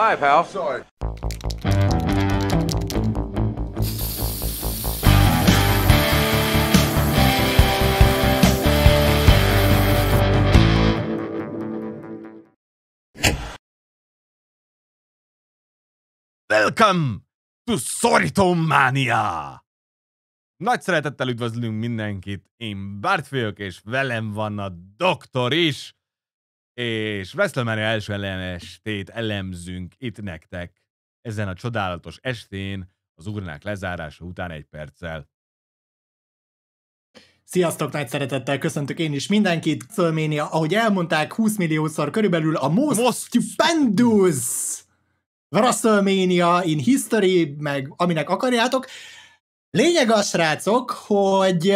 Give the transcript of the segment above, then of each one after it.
Live, pal. Sorry. Welcome to Szoritomania! Nagy szeretettel üdvözlünk mindenkit, én Bártfők, és velem van a doktor is, és WrestleMania első ellenestét elemzünk itt nektek ezen a csodálatos estén, az urnák lezárása után egy perccel. Sziasztok, nagy szeretettel köszöntök én is mindenkit. Szölménia, ahogy elmondták, 20 milliószor körülbelül a most, most. stupendous WrestleMania in history, meg aminek akarjátok. Lényeg a srácok, hogy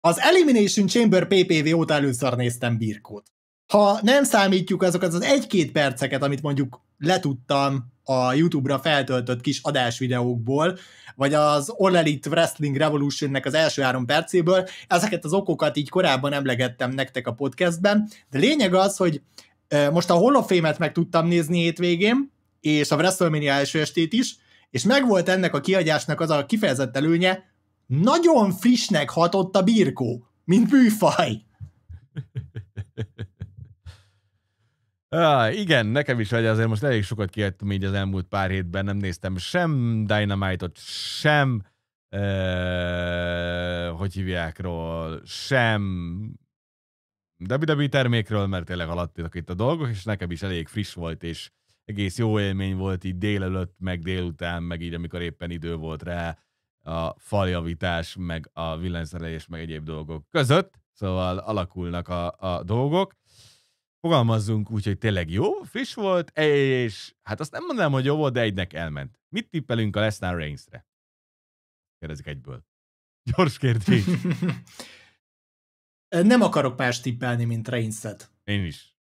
az Elimination Chamber PPV óta először néztem birkót ha nem számítjuk azokat az egy-két perceket, amit mondjuk letudtam a YouTube-ra feltöltött kis adásvideókból, vagy az All Elite Wrestling Revolutionnek az első három percéből, ezeket az okokat így korábban emlegettem nektek a podcastben, de lényeg az, hogy most a holofémet meg tudtam nézni hétvégén, és a WrestleMania első estét is, és megvolt ennek a kiadásnak az a kifejezett előnye, nagyon frissnek hatott a birkó, mint műfaj. Ah, igen, nekem is vagy, azért most elég sokat kiadtam így az elmúlt pár hétben, nem néztem sem Dynamite-ot, sem eh, hogy hívjákról, sem WWE termékről, mert tényleg alattak itt a dolgok, és nekem is elég friss volt, és egész jó élmény volt így délelőtt, meg délután, meg így, amikor éppen idő volt rá a faljavítás, meg a villanyszerelés, meg egyéb dolgok között, szóval alakulnak a, a dolgok fogalmazzunk úgy, hogy tényleg jó, friss volt, és hát azt nem mondanám, hogy jó volt, de egynek elment. Mit tippelünk a Lesnar Reigns-re? Kérdezik egyből. Gyors kérdés. nem akarok más tippelni, mint Reigns-et. Én is.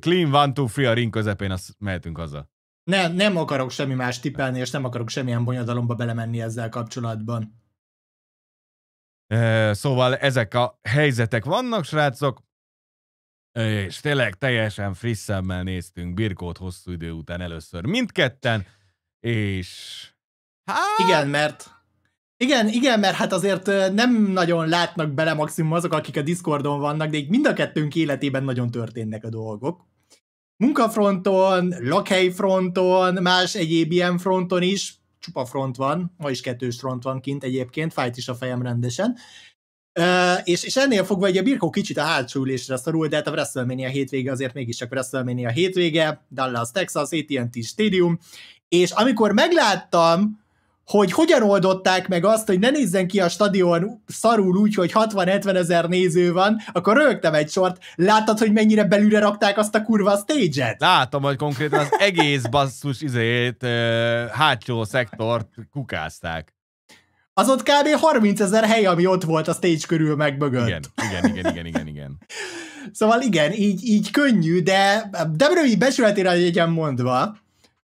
Clean one, two, free a ring közepén, azt mehetünk haza. Ne, nem akarok semmi más tippelni, és nem akarok semmilyen bonyodalomba belemenni ezzel kapcsolatban. Eh, szóval ezek a helyzetek vannak, srácok és tényleg teljesen friss szemmel néztünk Birkót hosszú idő után először mindketten, és... Hát... Igen, mert... Igen, igen, mert hát azért nem nagyon látnak bele maximum azok, akik a Discordon vannak, de így mind a kettőnk életében nagyon történnek a dolgok. Munkafronton, lakhelyfronton, más egyéb ilyen fronton is, csupa front van, ma is kettős front van kint egyébként, fájt is a fejem rendesen, és, és ennél fogva ugye Birkó kicsit a hátsó ülésre szorul, de hát a WrestleMania hétvége azért mégiscsak WrestleMania hétvége, Dallas, Texas, AT&T Stadium, és amikor megláttam, hogy hogyan oldották meg azt, hogy ne nézzen ki a stadion szarul úgy, hogy 60-70 ezer néző van, akkor rögtem egy sort. Láttad, hogy mennyire belülre rakták azt a kurva stage-et? Látom, hogy konkrétan az egész basszus izét, hátsó szektort kukázták az ott kb. 30 ezer hely, ami ott volt a stage körül meg mögött. Igen, igen, igen, igen, igen. igen. szóval igen, így, így könnyű, de Debrevi besületére legyen mondva,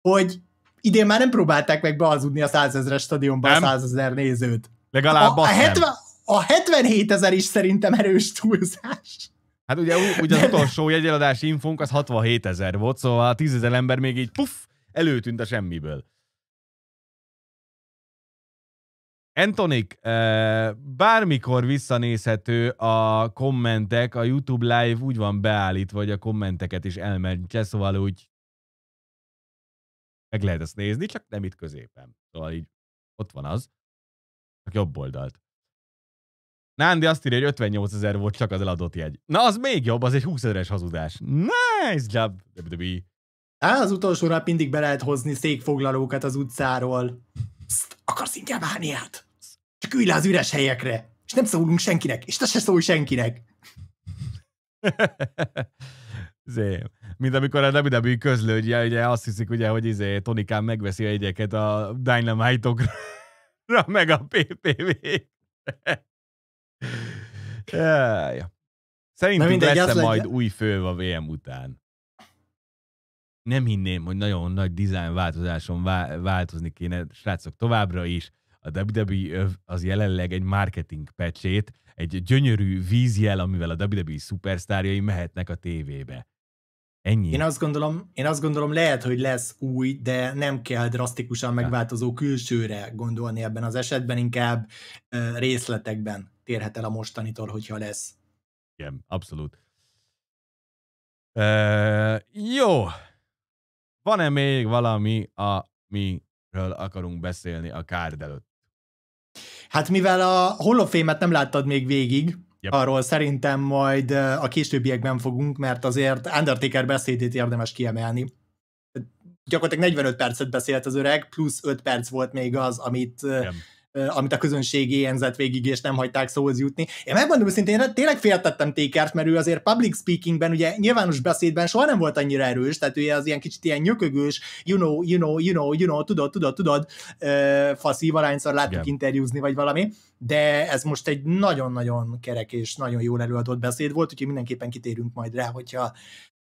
hogy idén már nem próbálták meg beazudni a 100 ezeres stadionba nem? a 100 ezer nézőt. Legalább a, a, 70, a 77 ezer is szerintem erős túlzás. Hát ugye, ugye az utolsó jegyeladási infónk az 67 ezer volt, szóval a 10 ezer ember még így puff, előtűnt a semmiből. Antonik, eh, bármikor visszanézhető a kommentek, a YouTube live úgy van beállítva, hogy a kommenteket is elmentse, szóval úgy meg lehet ezt nézni, csak nem itt középen. Szóval így ott van az, csak jobb oldalt. Nándi azt írja, hogy 58 ezer volt csak az eladott jegy. Na, az még jobb, az egy 20 ezeres hazudás. Nice job, WWE. Á, az utolsó nap mindig be lehet hozni székfoglalókat az utcáról. Pszt, akarsz ingyen mániát? Csak ülj le az üres helyekre, és nem szólunk senkinek, és te se szólj senkinek. Zé, Mint amikor a WWE közlő, ugye, ugye azt hiszik, ugye, hogy izé, Tonikán megveszi a jegyeket a Dynamite-okra, meg a PPV. Szerintem lesz majd új fő a VM után nem hinném, hogy nagyon nagy design változáson vá- változni kéne, srácok, továbbra is a WWE az jelenleg egy marketing pecsét, egy gyönyörű vízjel, amivel a WWE szupersztárjai mehetnek a tévébe. Ennyi. Én azt gondolom, én azt gondolom lehet, hogy lesz új, de nem kell drasztikusan megváltozó külsőre gondolni ebben az esetben, inkább részletekben térhet el a mostanitól, hogyha lesz. Igen, abszolút. Uh, jó, van-e még valami, amiről akarunk beszélni a kárd előtt? Hát mivel a holofémet nem láttad még végig, Yep. Arról szerintem majd a későbbiekben fogunk, mert azért Undertaker beszédét érdemes kiemelni. Gyakorlatilag 45 percet beszélt az öreg, plusz 5 perc volt még az, amit yep amit a közönség éjjelzett végig, és nem hagyták szóhoz jutni. Én megmondom őszintén, én tényleg féltettem Tékert, mert ő azért public speakingben, ugye nyilvános beszédben soha nem volt annyira erős, tehát ő az ilyen kicsit ilyen nyökögős, you know, you know, you know, you know, tudod, tudod, tudod, faszi, valahányszor láttuk yeah. interjúzni, vagy valami, de ez most egy nagyon-nagyon kerek és nagyon jól előadott beszéd volt, úgyhogy mindenképpen kitérünk majd rá, hogyha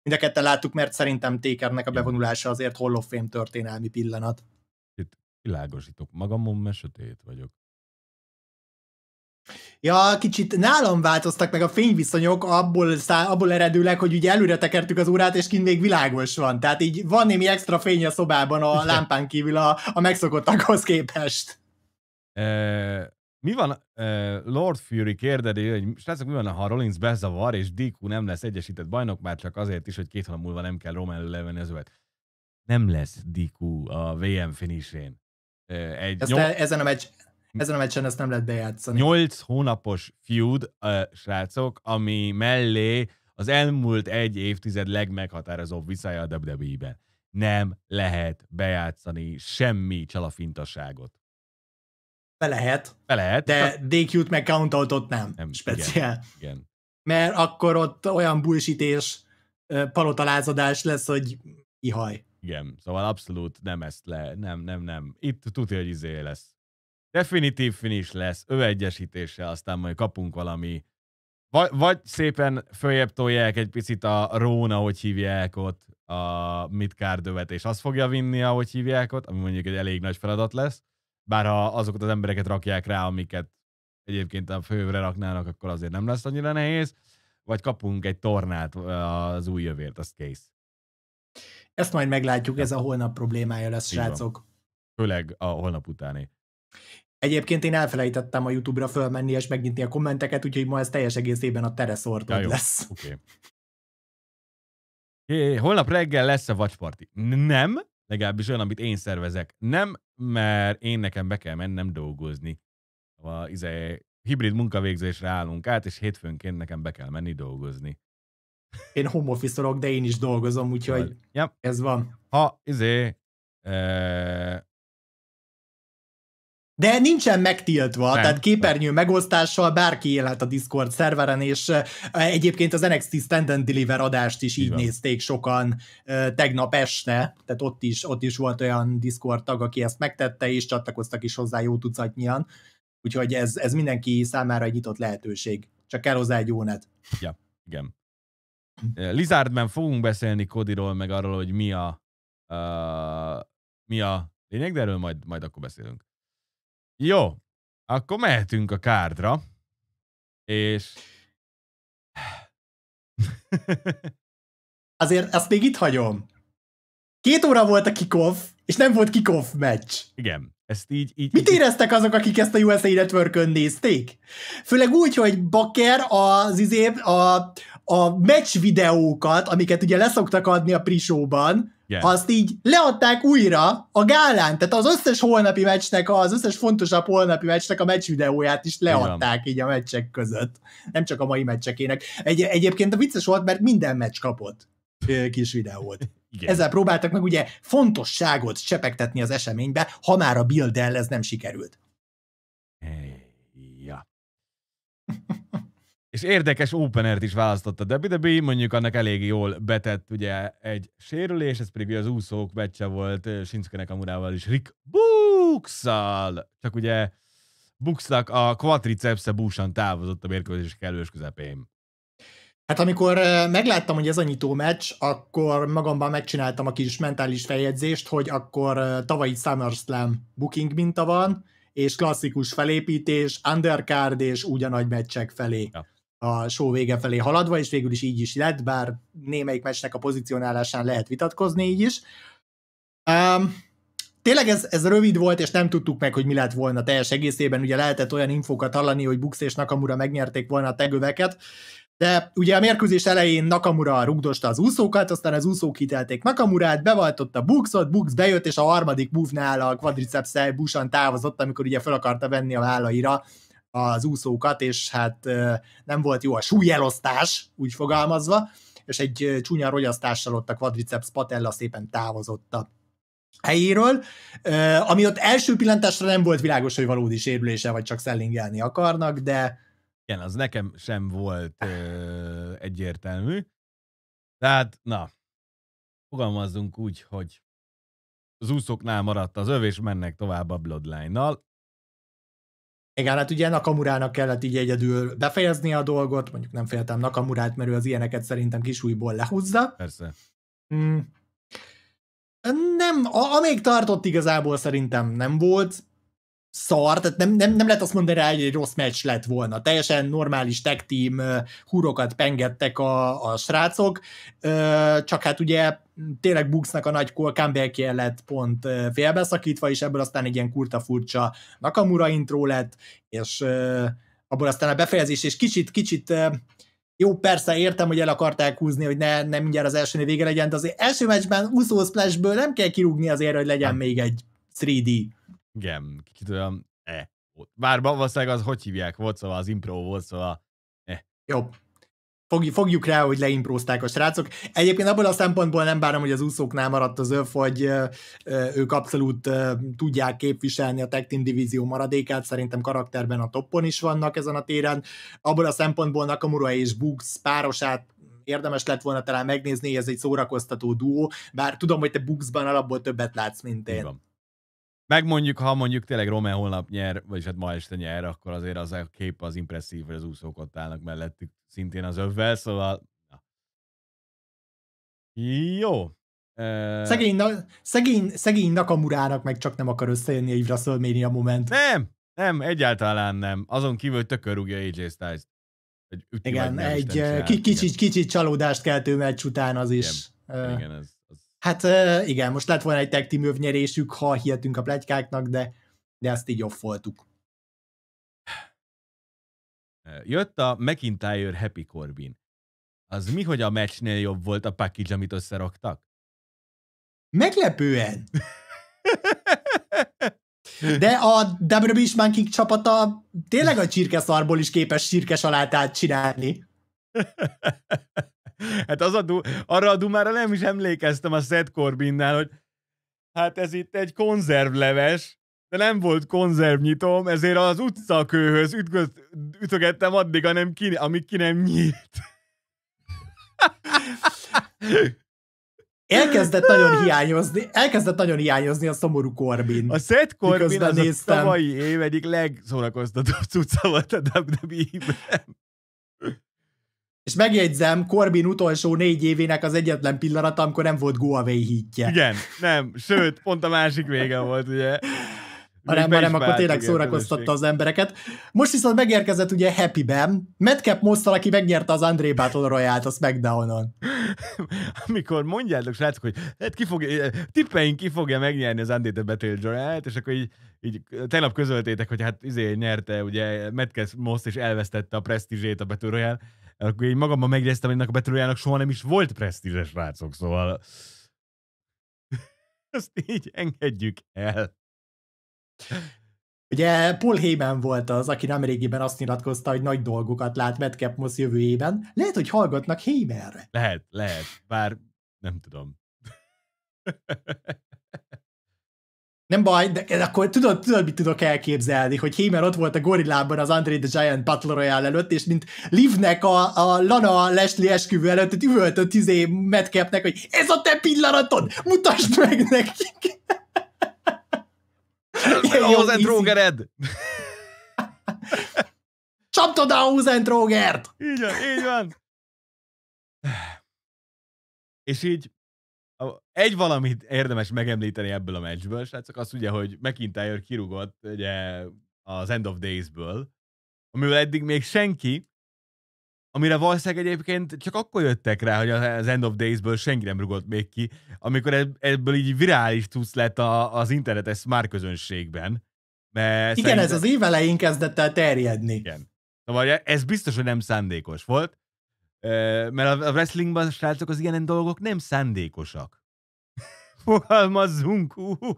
mind a ketten láttuk, mert szerintem Tékernek a bevonulása azért Hall of Fame történelmi pillanat világosítok magamon, mert sötét vagyok. Ja, kicsit nálam változtak meg a fényviszonyok abból, szá- abból eredőleg, hogy ugye előre tekertük az órát, és kint még világos van. Tehát így van némi extra fény a szobában a lámpán kívül a, a megszokottakhoz képest. E, mi van, e, Lord Fury kérdezi, hogy srácok, mi van, ha Rollins bezavar, és DQ nem lesz egyesített bajnok, már csak azért is, hogy két hónap múlva nem kell Roman levenni az övet. Nem lesz DQ a VM finisén. Egy ezt nyom... ezen, a meccs, ezen a meccsen ezt nem lehet bejátszani. 8 hónapos feud, a srácok, ami mellé az elmúlt egy évtized legmeghatározóbb viszája a WWE-ben. Nem lehet bejátszani semmi csalafintaságot. Be lehet. Be lehet. De DQ-t meg countoutot nem. nem speciál. Igen, igen. Mert akkor ott olyan bullsítés, palotalázadás lesz, hogy ihaj. Igen, szóval abszolút nem ezt le, nem, nem, nem. Itt tudja, hogy izé lesz. Definitív finish lesz, ő egyesítése, aztán majd kapunk valami vagy, vagy szépen följebb tolják egy picit a Róna, hogy hívják ott, a Midcardövet, és azt fogja vinni, ahogy hívják ott, ami mondjuk egy elég nagy feladat lesz. Bár ha azokat az embereket rakják rá, amiket egyébként a fővre raknának, akkor azért nem lesz annyira nehéz. Vagy kapunk egy tornát az új jövért, az kész. Ezt majd meglátjuk, ez a holnap problémája lesz, Így srácok. Főleg a holnap utáni. Egyébként én elfelejtettem a YouTube-ra fölmenni és megnyitni a kommenteket, úgyhogy ma ez teljes egészében a tereszort ja, lesz. Oké. Okay. holnap reggel lesz a vacsparti. Nem, legalábbis olyan, amit én szervezek. Nem, mert én nekem be kell mennem dolgozni. A izé, hibrid munkavégzésre állunk át, és hétfőnként nekem be kell menni dolgozni én home office de én is dolgozom, úgyhogy ja. ez van. Ha, izé, e... De nincsen megtiltva, nem, tehát képernyő nem. megosztással bárki élhet a Discord szerveren, és e, egyébként az NXT Stand and Deliver adást is így, így van. nézték sokan e, tegnap este, tehát ott is, ott is volt olyan Discord tag, aki ezt megtette, és csatlakoztak is hozzá jó tucatnyian, úgyhogy ez, ez mindenki számára egy nyitott lehetőség. Csak kell hozzá egy jó net. Ja, igen. Lizardben fogunk beszélni Kodiról, meg arról, hogy mi a, uh, mi a lényeg, de erről majd, majd akkor beszélünk. Jó, akkor mehetünk a kárdra, és... Azért ezt még itt hagyom. Két óra volt a kickoff, és nem volt kickoff meccs. Igen. Ezt így, így, Mit éreztek azok, akik ezt a USA network nézték? Főleg úgy, hogy Bakker az izé, a, a meccs videókat, amiket ugye leszoktak adni a prisóban, Yeah. Azt így leadták újra a gálán, tehát az összes holnapi meccsnek, az összes fontosabb holnapi meccsnek a meccs videóját is leadták Igen. így a meccsek között. Nem csak a mai meccsekének. Egy, egyébként a vicces volt, mert minden meccs kapott kis videót. Igen. Ezzel próbáltak meg ugye fontosságot csepegtetni az eseménybe, ha már a Bill ez nem sikerült. Hey, ja. és érdekes openert is a Debbie, de mondjuk annak elég jól betett ugye egy sérülés, ez pedig az úszók meccse volt Shinsuke Nakamurával is Rick Bookszal. Csak ugye Buxnak a quadricepsze búsan távozott a mérkőzés kellős közepén. Hát amikor megláttam, hogy ez a nyitó meccs, akkor magamban megcsináltam a kis mentális feljegyzést, hogy akkor tavalyi SummerSlam booking minta van, és klasszikus felépítés, undercard és ugyanagy meccsek felé. Ja a show vége felé haladva, és végül is így is lett, bár némelyik meccsnek a pozícionálásán lehet vitatkozni így is. Um, tényleg ez, ez rövid volt, és nem tudtuk meg, hogy mi lett volna teljes egészében. Ugye lehetett olyan infókat hallani, hogy Bux és Nakamura megnyerték volna a tegöveket, de ugye a mérkőzés elején Nakamura rugdosta az úszókat, aztán az úszók hitelték Nakamurát, beváltotta Buxot, Bux bejött, és a harmadik move-nál a quadriceps busan távozott, amikor ugye fel akarta venni a vállaira az úszókat, és hát nem volt jó a súlyelosztás, úgy fogalmazva, és egy csúnya rogyasztással ott a quadriceps patella szépen távozott a helyéről, ami ott első pillantásra nem volt világos, hogy valódi sérülése, vagy csak szellingelni akarnak, de... Igen, az nekem sem volt ö, egyértelmű. Tehát, na, fogalmazzunk úgy, hogy az úszóknál maradt az öv, és mennek tovább a bloodline-nal. Igen, hát ugye Nakamurának kellett így egyedül befejezni a dolgot, mondjuk nem féltem Nakamurát, mert ő az ilyeneket szerintem kisújból lehúzza. Persze. Mm. Nem, a, amíg tartott igazából szerintem nem volt, szar, tehát nem, nem, nem lehet azt mondani rá, hogy egy rossz meccs lett volna. Teljesen normális tech team húrokat pengettek a, a srácok, csak hát ugye tényleg Buxnak a nagy comeback lett pont félbeszakítva, és ebből aztán egy ilyen kurta furcsa Nakamura intro lett, és abból aztán a befejezés, és kicsit, kicsit jó, persze értem, hogy el akarták húzni, hogy ne, ne mindjárt az első vége legyen, de az első meccsben úszó splashből nem kell kirúgni azért, hogy legyen még egy 3D igen, kicsit olyan, eh, Bár valószínűleg az hogy hívják, volt szóval az impro volt, szóval eh. Jobb. Fogj, fogjuk rá, hogy leimprózták a srácok. Egyébként abból a szempontból nem bárom, hogy az úszóknál maradt az öf, hogy ők abszolút tudják képviselni a Tech Team divízió maradékát, szerintem karakterben a toppon is vannak ezen a téren. Abból a szempontból Nakamura és Bugs párosát érdemes lett volna talán megnézni, ez egy szórakoztató duó, bár tudom, hogy te Bugsban alapból többet látsz, mint én. Igen megmondjuk, ha mondjuk tényleg Rome holnap nyer, vagyis hát ma este nyer, akkor azért az a kép az impresszív, hogy az úszók ott állnak mellettük szintén az övvel, szóval... Na. Jó. Szegény, na, szegény, szegény Nakamurának meg csak nem akar összejönni a WrestleMania moment. Nem, nem, egyáltalán nem. Azon kívül, hogy tökörúgja AJ styles egy Igen, egy kicsit, kicsit csalódást keltő meccs után az is. Igen, igen ez Hát igen, most lett volna egy tag team nyerésük, ha hihetünk a plegykáknak, de, de ezt így offoltuk. Jött a McIntyre Happy Corbin. Az mi, hogy a meccsnél jobb volt a package, amit összeraktak? Meglepően! De a WWE Monkey csapata tényleg a csirkeszarból is képes csirkesalátát csinálni. hát az a du- arra a dumára nem is emlékeztem a Seth Corbinnál, hogy hát ez itt egy konzervleves, de nem volt konzervnyitom, ezért az utcakőhöz ütköz, ütögettem addig, hanem ki, amíg ki nem nyílt. Elkezdett nagyon hiányozni, elkezdett nagyon hiányozni a szomorú Corbin. A Seth Corbin az néztem. a tavalyi év egyik legszórakoztatóbb cucca volt a WWE-ben. És megjegyzem, Corbin utolsó négy évének az egyetlen pillanata, amikor nem volt Goaway hítje. Igen, nem, sőt, pont a másik vége volt, ugye. nem, ha nem akkor tényleg szórakoztatta közösség. az embereket. Most viszont megérkezett ugye Happy-ben, Madcap Mosztal, aki megnyerte az André Battle royale a Smackdown-on. Amikor mondjátok, srácok, hogy hát ki fog, eh, tippeink ki fogja megnyerni az André Battle royale és akkor így így tegnap közöltétek, hogy hát izé nyerte, ugye Madcap Most és elvesztette a presztízsét a Battle Royale akkor én magamban megjegyeztem, hogy ennek a betűrőjának soha nem is volt presztízes rácok, szóval ezt így engedjük el. Ugye Paul Heyman volt az, aki nemrégiben azt nyilatkozta, hogy nagy dolgokat lát Madcap Moss jövőjében. Lehet, hogy hallgatnak Heymanre. Lehet, lehet, bár nem tudom. Nem baj, de akkor tudod, tudod, mit tudok elképzelni, hogy Hémer ott volt a gorillában az André the Giant Battle Royale előtt, és mint Livnek a, a Lana Leslie esküvő előtt, hogy üvöltött izé Madcapnek, hogy ez a te pillanatod, mutasd meg nekik! Hozen Drogered! Csapd oda a Hozen Így van, így van. És így egy valamit érdemes megemlíteni ebből a meccsből, srácok, az ugye, hogy McIntyre kirúgott ugye, az End of Days-ből, amivel eddig még senki, amire valószínűleg egyébként csak akkor jöttek rá, hogy az End of Days-ből senki nem rúgott még ki, amikor ebből így virális tudsz lett a, az internetes már közönségben. Mert Igen, szerintem... ez az évelején kezdett el terjedni. Igen. Szóval ez biztos, hogy nem szándékos volt, mert a wrestlingban, srácok, az ilyen dolgok nem szándékosak. Fogalmazzunk úgy.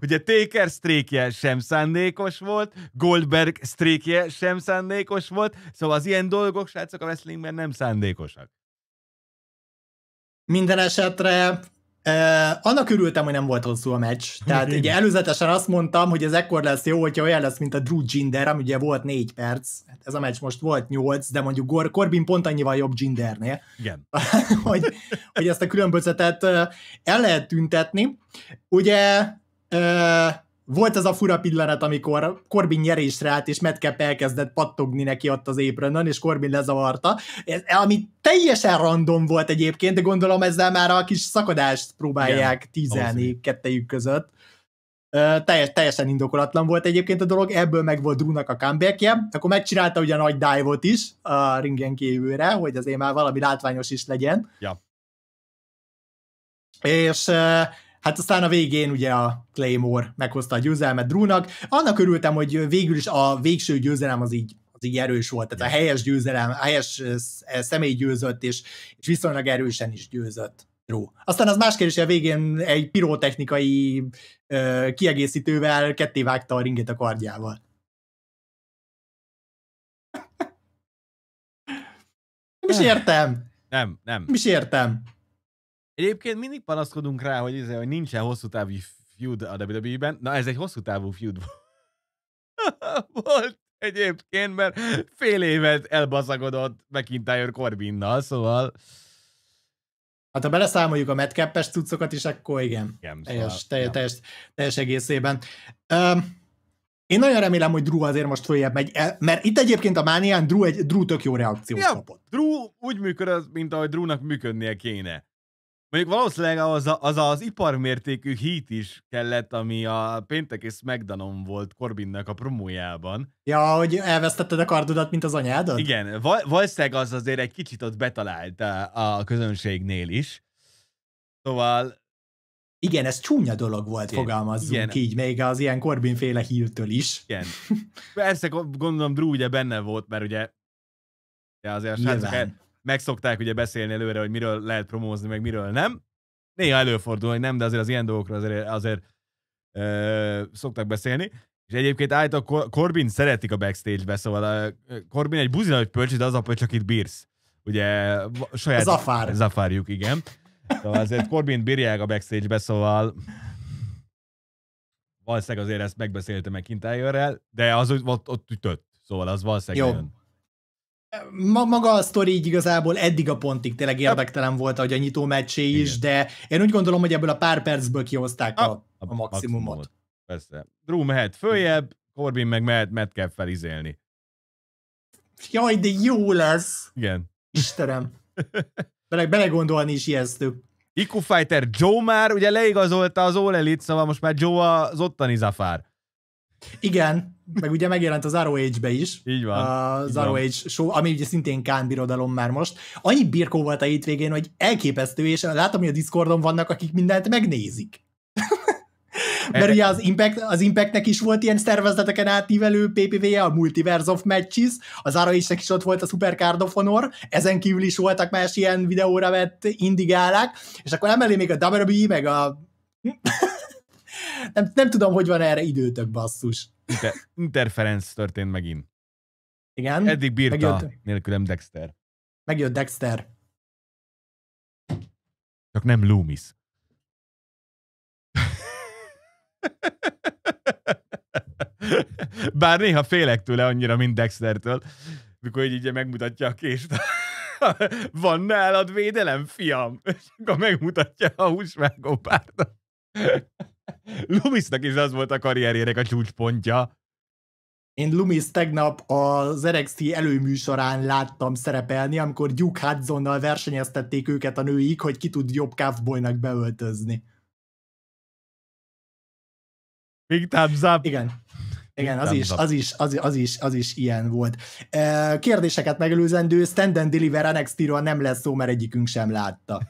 Ugye Taker sztrékje sem szándékos volt, Goldberg sztrékje sem szándékos volt, szóval az ilyen dolgok, srácok, a wrestlingben nem szándékosak. Minden esetre annak örültem, hogy nem volt hosszú a meccs. Hát Tehát ugye előzetesen azt mondtam, hogy ez ekkor lesz jó, hogyha olyan lesz, mint a Drew Ginder, ami ugye volt négy perc. Hát ez a meccs most volt nyolc, de mondjuk Gor- Corbin pont annyival jobb Gindernél. Igen. hogy, hogy ezt a különbözetet el lehet tüntetni. Ugye volt ez a fura pillanat, amikor Corbin nyerésre állt, és Metcap elkezdett pattogni neki ott az éprönön, és Corbin lezavarta, ez, ami teljesen random volt egyébként, de gondolom ezzel már a kis szakadást próbálják Igen, tízelni az. kettejük között. Uh, teljes, teljesen indokolatlan volt egyébként a dolog, ebből meg volt Drúnak a comebackje, akkor megcsinálta ugye a nagy dive is a ringen kívülre, hogy azért már valami látványos is legyen. Ja. És Hát aztán a végén ugye a Claymore meghozta a győzelmet Drúnak. Annak örültem, hogy végül is a végső győzelem az így az így erős volt, tehát a helyes győzelem, a helyes eh, személy győzött, és, és viszonylag erősen is győzött. Drú. Aztán az más kérdés, a végén egy pirotechnikai ö, eh, kiegészítővel ketté vágta a ringet a kardjával. Nem is értem. Nem, nem. Nem is értem. Egyébként mindig panaszkodunk rá, hogy, ez, izé, hogy nincsen hosszú távú feud a WWE-ben. Na, ez egy hosszú távú feud volt egyébként, mert fél évet elbazagodott McIntyre Corbinnal, szóval... Hát ha beleszámoljuk a medkeppes cuccokat is, akkor igen. igen teljes, szóval, teljes, teljes, teljes egészében. Um, én nagyon remélem, hogy Drew azért most följebb megy, mert itt egyébként a Mánián Drew, egy, Drew tök jó reakciót ja, kapott. Drew úgy működött, mint ahogy Drewnak működnie kéne. Mondjuk valószínűleg az, a, az az iparmértékű hit is kellett, ami a péntek és megdanom volt Corbinnak a promójában. Ja, hogy elvesztetted a kardodat, mint az anyádat? Igen, valószínűleg az azért egy kicsit ott betalált a, a közönségnél is. Szóval... Igen, ez csúnya dolog volt, igen, fogalmazzunk igen. így, még az ilyen Corbin féle hírtől is. Igen. Persze, gondolom Drew ugye benne volt, mert ugye, ugye azért hát a srácok, el, megszokták ugye beszélni előre, hogy miről lehet promózni, meg miről nem. Néha előfordul, hogy nem, de azért az ilyen dolgokra azért, azért ö, szoktak beszélni. És egyébként a Corbin szeretik a backstage-be, szóval a Corbin egy buzi nagy pölcs, de az a pölcs, akit bírsz. Ugye saját... Zafár. Zafárjuk, igen. Szóval azért Corbin bírják a backstage-be, szóval valószínűleg azért ezt megbeszélte meg McIntyrerrel, de az ott, ott ütött. Szóval az valószínűleg Jó maga a sztori így igazából eddig a pontig tényleg érdektelen volt, hogy a nyitó meccsé is, Igen. de én úgy gondolom, hogy ebből a pár percből kihozták a, a, a maximumot. maximumot. Persze. Drew mehet följebb, Corbin meg mehet, mehet kell felizélni. Jaj, de jó lesz! Igen. Istenem. Bele, belegondolni is ijesztő. Iku Fighter Joe már ugye leigazolta az All Elite, szóval most már Joe az ottani Zafár. Igen, meg ugye megjelent az age be is. Így van. Az Arrow Age show, ami ugye szintén Kán birodalom már most. Annyi birkó volt a hétvégén, hogy elképesztő, és látom, hogy a Discordon vannak, akik mindent megnézik. Mert ugye az, Impact, az Impactnek is volt ilyen szervezeteken átívelő PPV-je, a Multiverse of Matches, az ROH-nek is ott volt a Super Card of Honor, ezen kívül is voltak más ilyen videóra vett indigálák, és akkor emellé még a WWE, meg a nem, nem tudom, hogy van erre időtök, basszus. De interferenc történt megint. Igen? Eddig bírta Megjött. nélkülem Dexter. Megjött Dexter. Csak nem Loomis. Bár néha félek tőle annyira, mint Dextertől, mikor így, így megmutatja a kést. Van nálad védelem, fiam? És akkor megmutatja a húsvágó pártot. Lumisnak is az volt a karrierjének a csúcspontja. Én Lumis tegnap az NXT előműsorán láttam szerepelni, amikor Duke Hudsonnal versenyeztették őket a nőik, hogy ki tud jobb kávbolynak beöltözni. Big thumbs up. Igen. Igen, az is, az, is, az, az, is, az is ilyen volt. Kérdéseket megelőzendő, Stand and Deliver nxt nem lesz szó, mert egyikünk sem látta.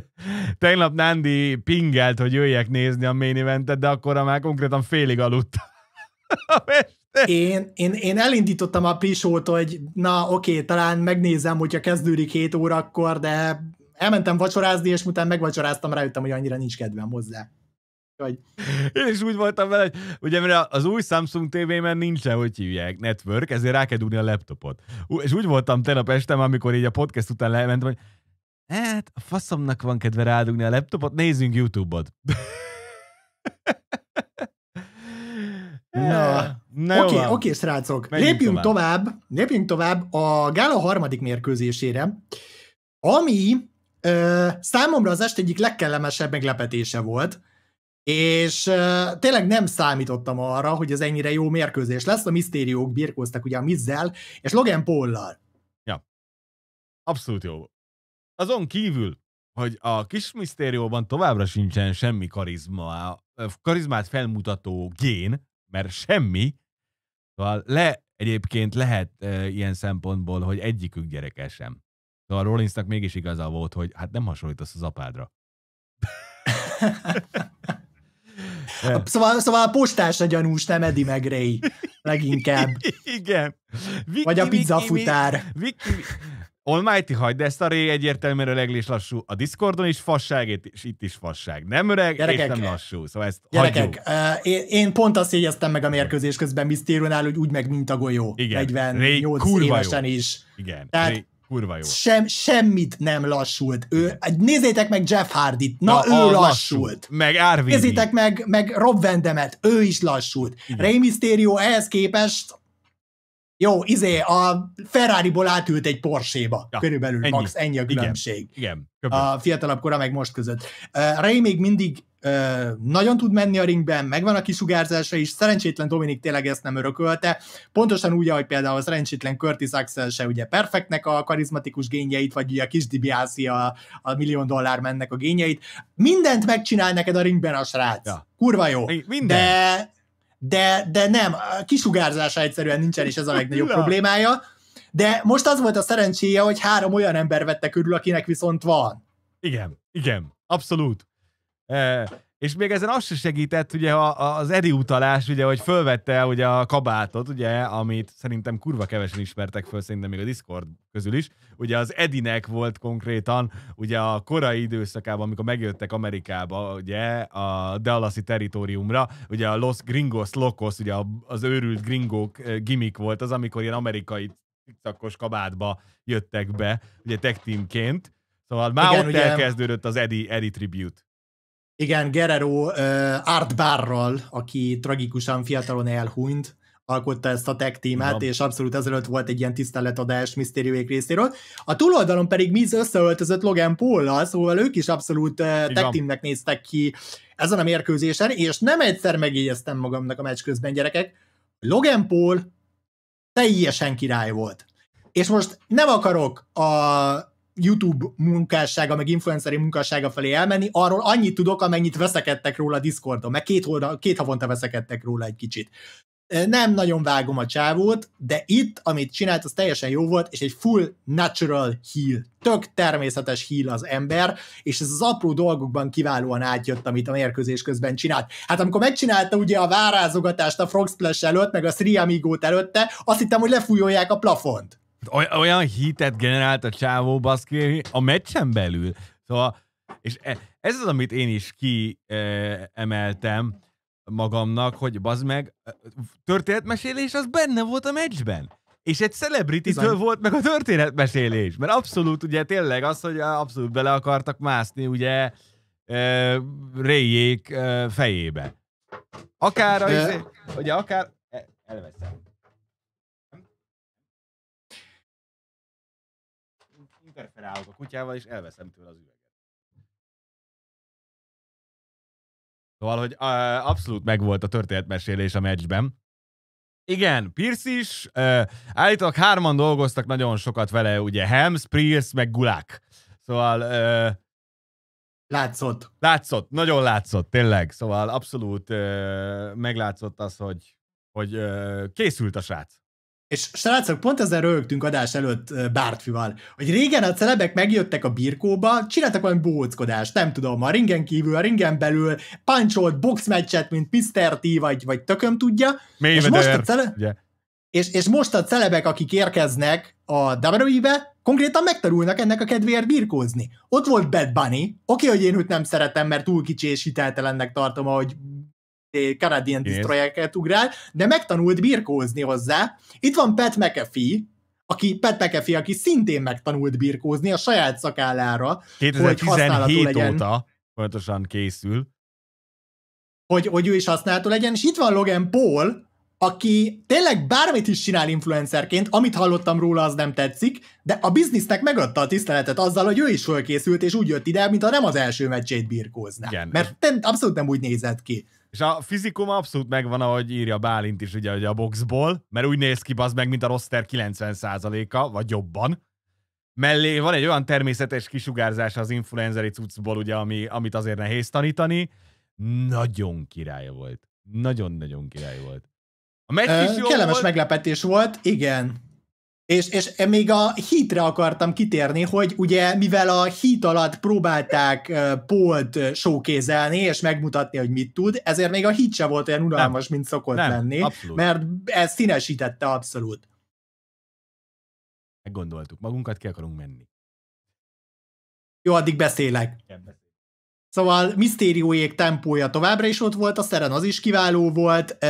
Tegnap Nandi pingelt, hogy jöjjek nézni a main eventet, de akkor már konkrétan félig aludt. Én, én, én elindítottam a pisót, hogy na oké, okay, talán megnézem, hogyha kezdődik 7 órakor, de elmentem vacsorázni, és utána megvacsoráztam, rájöttem, hogy annyira nincs kedvem hozzá vagy. Én is úgy voltam vele, hogy ugye mert az új Samsung TV-ben nincsen, hogy hívják, network, ezért rá kell dugni a laptopot. És úgy voltam tegnap este, amikor így a podcast után lementem, hogy hát a faszomnak van kedve rádugni a laptopot, nézzünk YouTube-ot. Na, eh, Na oké, okay, okay, srácok, Menjünk lépjünk tovább. tovább, lépjünk tovább a Gála harmadik mérkőzésére, ami ö, számomra az est egyik legkellemesebb meglepetése volt, és uh, tényleg nem számítottam arra, hogy ez ennyire jó mérkőzés lesz. A misztériók birkóztak ugye a Mizzel és Logan Paul-lal. Ja, abszolút jó. Azon kívül, hogy a kis misztérióban továbbra sincsen semmi karizma, karizmát felmutató gén, mert semmi, szóval le egyébként lehet e, ilyen szempontból, hogy egyikük gyereke sem. Szóval Rollinsnak mégis igaza volt, hogy hát nem hasonlítasz az apádra. szóval, szóval a postás a gyanús, nem Eddie meg Ray. Leginkább. Igen. Viki, Vagy a pizzafutár. Almighty, hagyd ezt a Ray egyértelműen öreglés és lassú. A Discordon is fasság, és itt is fasság. Nem öreg, gyerekek, és nem lassú. Szóval ezt gyerekek, uh, én, én pont azt jegyeztem meg a mérkőzés közben Misztériónál, hogy úgy meg, mint a golyó. Igen. 48 Ray, évesen jó. is. Igen. Tehát Ray Kurva jó. Sem, semmit nem lassult. Ő, nézzétek meg Jeff Hardy-t, na, na ő lassult. lassult. Meg Árvin. Nézzétek meg, meg Rob Vendemet, ő is lassult. Igen. Rey Mysterio ehhez képest jó, izé, a Ferrari-ból átült egy Porsche-ba. Ja, Körülbelül ennyi. max ennyi a különbség. Igen, igen, a fiatalabb kora meg most között. Uh, Ray még mindig uh, nagyon tud menni a ringben, megvan a kisugárzása is, szerencsétlen Dominik tényleg ezt nem örökölte. Pontosan úgy, ahogy például a szerencsétlen Curtis Axel se ugye perfektnek a karizmatikus gényeit, vagy ugye a kis Dibiászi a, a millió dollár mennek a gényeit. Mindent megcsinál neked a ringben a srác. Ja. Kurva jó. Minden. De de, de nem, a kisugárzása egyszerűen nincsen, és ez a legnagyobb problémája. De most az volt a szerencséje, hogy három olyan ember vette körül, akinek viszont van. Igen, igen, abszolút. Eh, és még ezen azt se segített, ugye a, az Edi utalás, ugye, hogy fölvette ugye a kabátot, ugye, amit szerintem kurva kevesen ismertek föl, szerintem még a Discord közül is. Ugye az Edinek volt konkrétan, ugye a korai időszakában, amikor megjöttek Amerikába, ugye, a Dallasi teritoriumra, ugye a Los Gringos Locos, ugye az őrült gringók eh, gimmick volt az, amikor ilyen amerikai tiktakos kabátba jöttek be, ugye tech teamként. Szóval már Igen, ott ugye... elkezdődött az Edi, Edi tribute. Igen, Guerrero uh, Art Barral, aki tragikusan fiatalon elhunyt, alkotta ezt a tech témát, ja. és abszolút ezelőtt volt egy ilyen tiszteletadás misztérióék részéről. A túloldalon pedig Miz összeöltözött Logan paul szóval ők is abszolút uh, tech teamnek néztek ki ezen a mérkőzésen, és nem egyszer megjegyeztem magamnak a meccs közben, gyerekek, Logan Paul teljesen király volt. És most nem akarok a YouTube munkássága, meg influenceri munkássága felé elmenni, arról annyit tudok, amennyit veszekedtek róla Discordon, meg két, holda, két havonta veszekedtek róla egy kicsit. Nem nagyon vágom a csávót, de itt, amit csinált, az teljesen jó volt, és egy full natural heal, tök természetes heal az ember, és ez az apró dolgokban kiválóan átjött, amit a mérkőzés közben csinált. Hát amikor megcsinálta ugye a várázogatást a Frog Splash előtt, meg a Sri Amigo-t előtte, azt hittem, hogy lefújolják a plafont olyan hitet generált a csávó baszki a meccsen belül. Szóval, és e, ez az, amit én is kiemeltem e, magamnak, hogy bazd meg, e, történetmesélés az benne volt a meccsben. És egy celebrity volt meg a történetmesélés, mert abszolút ugye tényleg az, hogy abszolút bele akartak mászni ugye réjék fejébe. Akár, De... izé, ugye akár, elveszem. interferálok a kutyával, és elveszem tőle az üveget. Szóval, hogy uh, abszolút megvolt a történetmesélés a meccsben. Igen, Pierce is, uh, állítólag hárman dolgoztak nagyon sokat vele, ugye Hems, Pierce, meg Gulák. Szóval... Uh, látszott. Látszott, nagyon látszott, tényleg. Szóval abszolút uh, meglátszott az, hogy, hogy uh, készült a srác. És srácok, pont ezzel rögtünk adás előtt Bártfival, hogy régen a celebek megjöttek a birkóba, csináltak valami bóckodást, nem tudom, a ringen kívül, a ringen belül, puncholt boxmeccset, mint Mr. T, vagy, vagy tököm tudja. és most, a cele- és, és most a celebek, akik érkeznek a WWE-be, konkrétan megtanulnak ennek a kedvéért birkózni. Ott volt Bad Bunny, oké, okay, hogy én őt nem szeretem, mert túl kicsi és hiteltelennek tartom, ahogy Canadian destroyereket ugrál, de megtanult birkózni hozzá. Itt van Pat McAfee, aki, Pat McAfee, aki szintén megtanult birkózni a saját szakállára, 2017 hogy legyen. óta pontosan készül. Hogy, hogy ő is használható legyen, és itt van Logan Paul, aki tényleg bármit is csinál influencerként, amit hallottam róla, az nem tetszik, de a biznisznek megadta a tiszteletet azzal, hogy ő is fölkészült, és úgy jött ide, mintha nem az első meccsét birkózná. Igen. Mert abszolút nem úgy nézett ki. És a fizikum abszolút megvan, ahogy írja Bálint is ugye, ugye a boxból, mert úgy néz ki az meg, mint a roster 90%-a, vagy jobban. Mellé van egy olyan természetes kisugárzás az influenzeri cuccból, ugye, ami, amit azért nehéz tanítani. Nagyon király volt. Nagyon-nagyon király volt. A meccs is jó Kellemes volt. meglepetés volt, igen. És, és e még a hitre akartam kitérni, hogy ugye mivel a hit alatt próbálták pólt sókézelni, és megmutatni, hogy mit tud, ezért még a hit se volt olyan unalmas, nem. mint szokott nem, lenni, abszolút. mert ez színesítette abszolút. Meggondoltuk, magunkat ki akarunk menni. Jó, addig beszélek. Igen, Szóval Misztérióék tempója továbbra is ott volt, a szeren az is kiváló volt.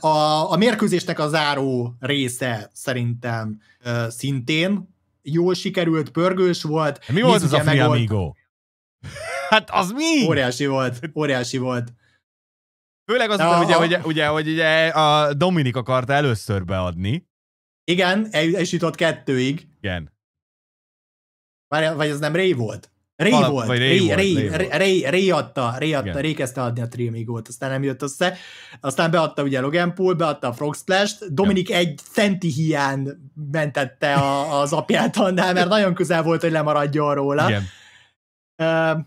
A, a mérkőzésnek a záró része szerintem szintén jól sikerült, pörgős volt. Mi volt az a Friamigo? Hát az mi? Óriási volt, óriási volt. Főleg az, a, ugye, hogy Ugye, ugye, hogy ugye a Dominik akarta először beadni. Igen, el, és jutott kettőig. Igen. vagy ez nem Ray volt? Ray volt, ré, Ray, Ray, volt, Ray, Ray, Ray, Ray, adta, Ray, adta, Ray kezdte adni a Trimigót, aztán nem jött össze, aztán beadta ugye Logan Paul, beadta a Frog Splash-t, Dominik Igen. egy centi hiány mentette a, az apját annál, mert nagyon közel volt, hogy lemaradjon róla. Igen. Uh,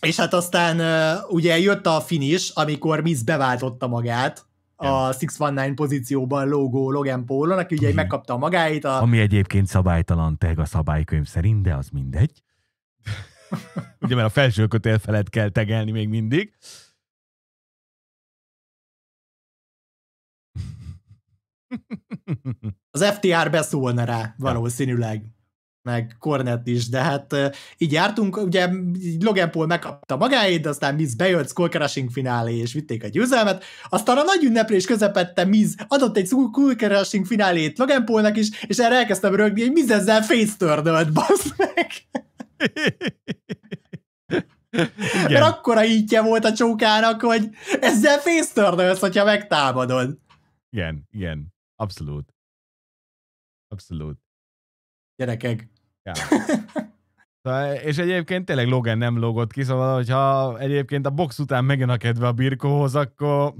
és hát aztán uh, ugye jött a finish, amikor Miss beváltotta magát, a 619 pozícióban lógó Logan Paulon, aki ugye Igen. megkapta a magáit. A... Ami egyébként szabálytalan teg a szabálykönyv szerint, de az mindegy. Ugye, mert a felső kötél felett kell tegelni még mindig. Az FTR beszólna rá valószínűleg, meg Cornet is, de hát így jártunk, ugye Logan Paul megkapta magáét, aztán Miz bejött, Skull Crushing finálé, és vitték a győzelmet, aztán a nagy ünneplés közepette Miz adott egy Skull Crushing finálét Logan Paulnak is, és erre elkezdtem rögni, hogy Miz ezzel face turn meg. Igen. Mert akkora ítje volt a csókának, hogy ezzel fésztörnölsz, hogyha megtámadod. Igen, igen. Abszolút. Abszolút. Gyerekek. Ja. Szóval, és egyébként tényleg Logan nem lógott ki, szóval hogyha egyébként a box után megjön a kedve a birkóhoz, akkor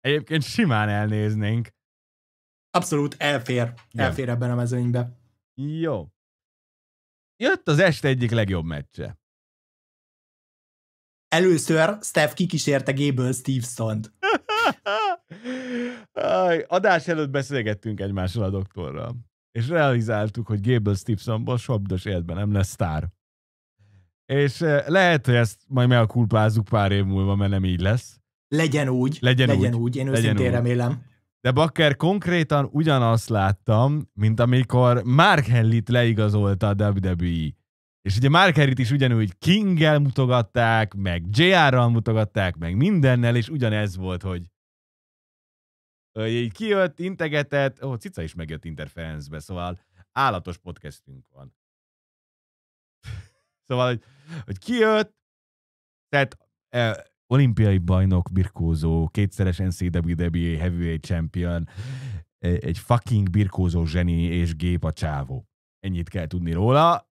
egyébként simán elnéznénk. Abszolút elfér. Elfér ja. ebben a mezőnybe. Jó. Jött az este egyik legjobb meccse. Először Steph kikísérte Gable Stevenson-t. Adás előtt beszélgettünk egymással a doktorral, és realizáltuk, hogy Gable Stevensonból sobdos életben nem lesz sztár. És eh, lehet, hogy ezt majd megkulpázzuk a pár év múlva, mert nem így lesz. Legyen úgy. Legyen, legyen úgy. úgy. Én legyen őszintén remélem. De bakker, konkrétan ugyanazt láttam, mint amikor Mark Henlit leigazolta a WWE. És ugye Mark Henryt is ugyanúgy king mutogatták, meg JR-ral mutogatták, meg mindennel, és ugyanez volt, hogy így kijött, integetett, ó, Cica is megjött interferencebe, szóval állatos podcastünk van. szóval, hogy, hogy kijött, tehát e, olimpiai bajnok, birkózó, kétszeres NCAA heavyweight champion, e, egy fucking birkózó zseni és gép a csávó. Ennyit kell tudni róla.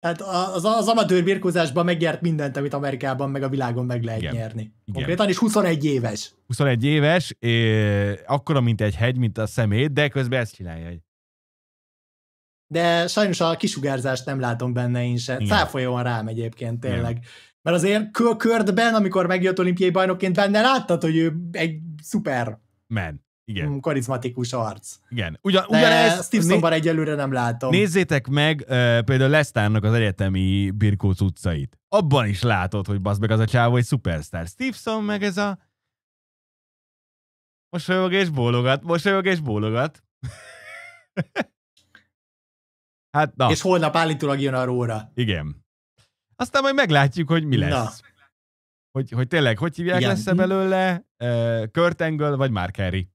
Hát az, az amatőr birkózásban megnyert mindent, amit Amerikában meg a világon meg lehet Igen. nyerni. Konkrétan is 21 éves. 21 éves, akkora, mint egy hegy, mint a szemét, de közben ezt csinálja. De sajnos a kisugárzást nem látom benne én se. Száfolyóan rám egyébként, tényleg. Igen. Mert azért Körtben, amikor megjött olimpiai bajnokként benne, láttad, hogy ő egy szuper men. Igen. Hmm, karizmatikus arc. Igen. Ugyan, ez Steve né- egyelőre nem látom. Nézzétek meg uh, például Lesztárnak az egyetemi birkóc utcait. Abban is látod, hogy basz meg az a csávó egy szupersztár. Stevenson meg ez a... Mosolyog és bólogat, mosolyog és bólogat. hát na. És holnap állítólag jön a róra. Igen. Aztán majd meglátjuk, hogy mi lesz. Na. Hogy, hogy tényleg, hogy hívják Igen. lesz-e mhm. belőle? Kurt Angle vagy Mark Harry?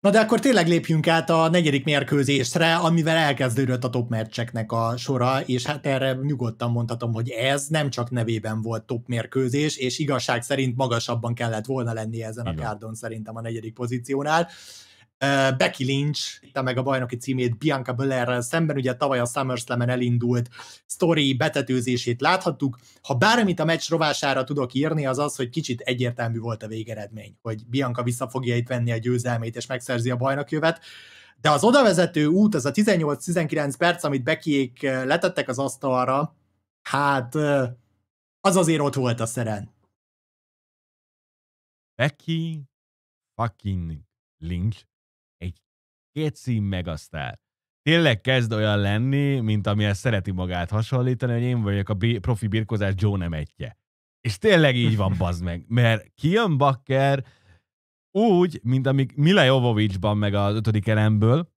Na de akkor tényleg lépjünk át a negyedik mérkőzésre, amivel elkezdődött a top meccseknek a sora, és hát erre nyugodtan mondhatom, hogy ez nem csak nevében volt top mérkőzés, és igazság szerint magasabban kellett volna lenni ezen Igen. a kárdon szerintem a negyedik pozíciónál. Becky Lynch itta meg a bajnoki címét Bianca Belairrel szemben, ugye tavaly a SummerSlam-en elindult story betetőzését láthattuk. Ha bármit a meccs rovására tudok írni, az az, hogy kicsit egyértelmű volt a végeredmény, hogy Bianca vissza fogja itt venni a győzelmét és megszerzi a bajnokjövet. De az odavezető út, az a 18-19 perc, amit Bekiék letettek az asztalra, hát az azért ott volt a szeren. Becky fucking Lynch két szín megasztár. Tényleg kezd olyan lenni, mint amilyen szereti magát hasonlítani, hogy én vagyok a profi birkozás Joe nemetje. És tényleg így van, bazd meg. Mert kijön Bakker úgy, mint amik Mila Jovovicsban meg az ötödik elemből,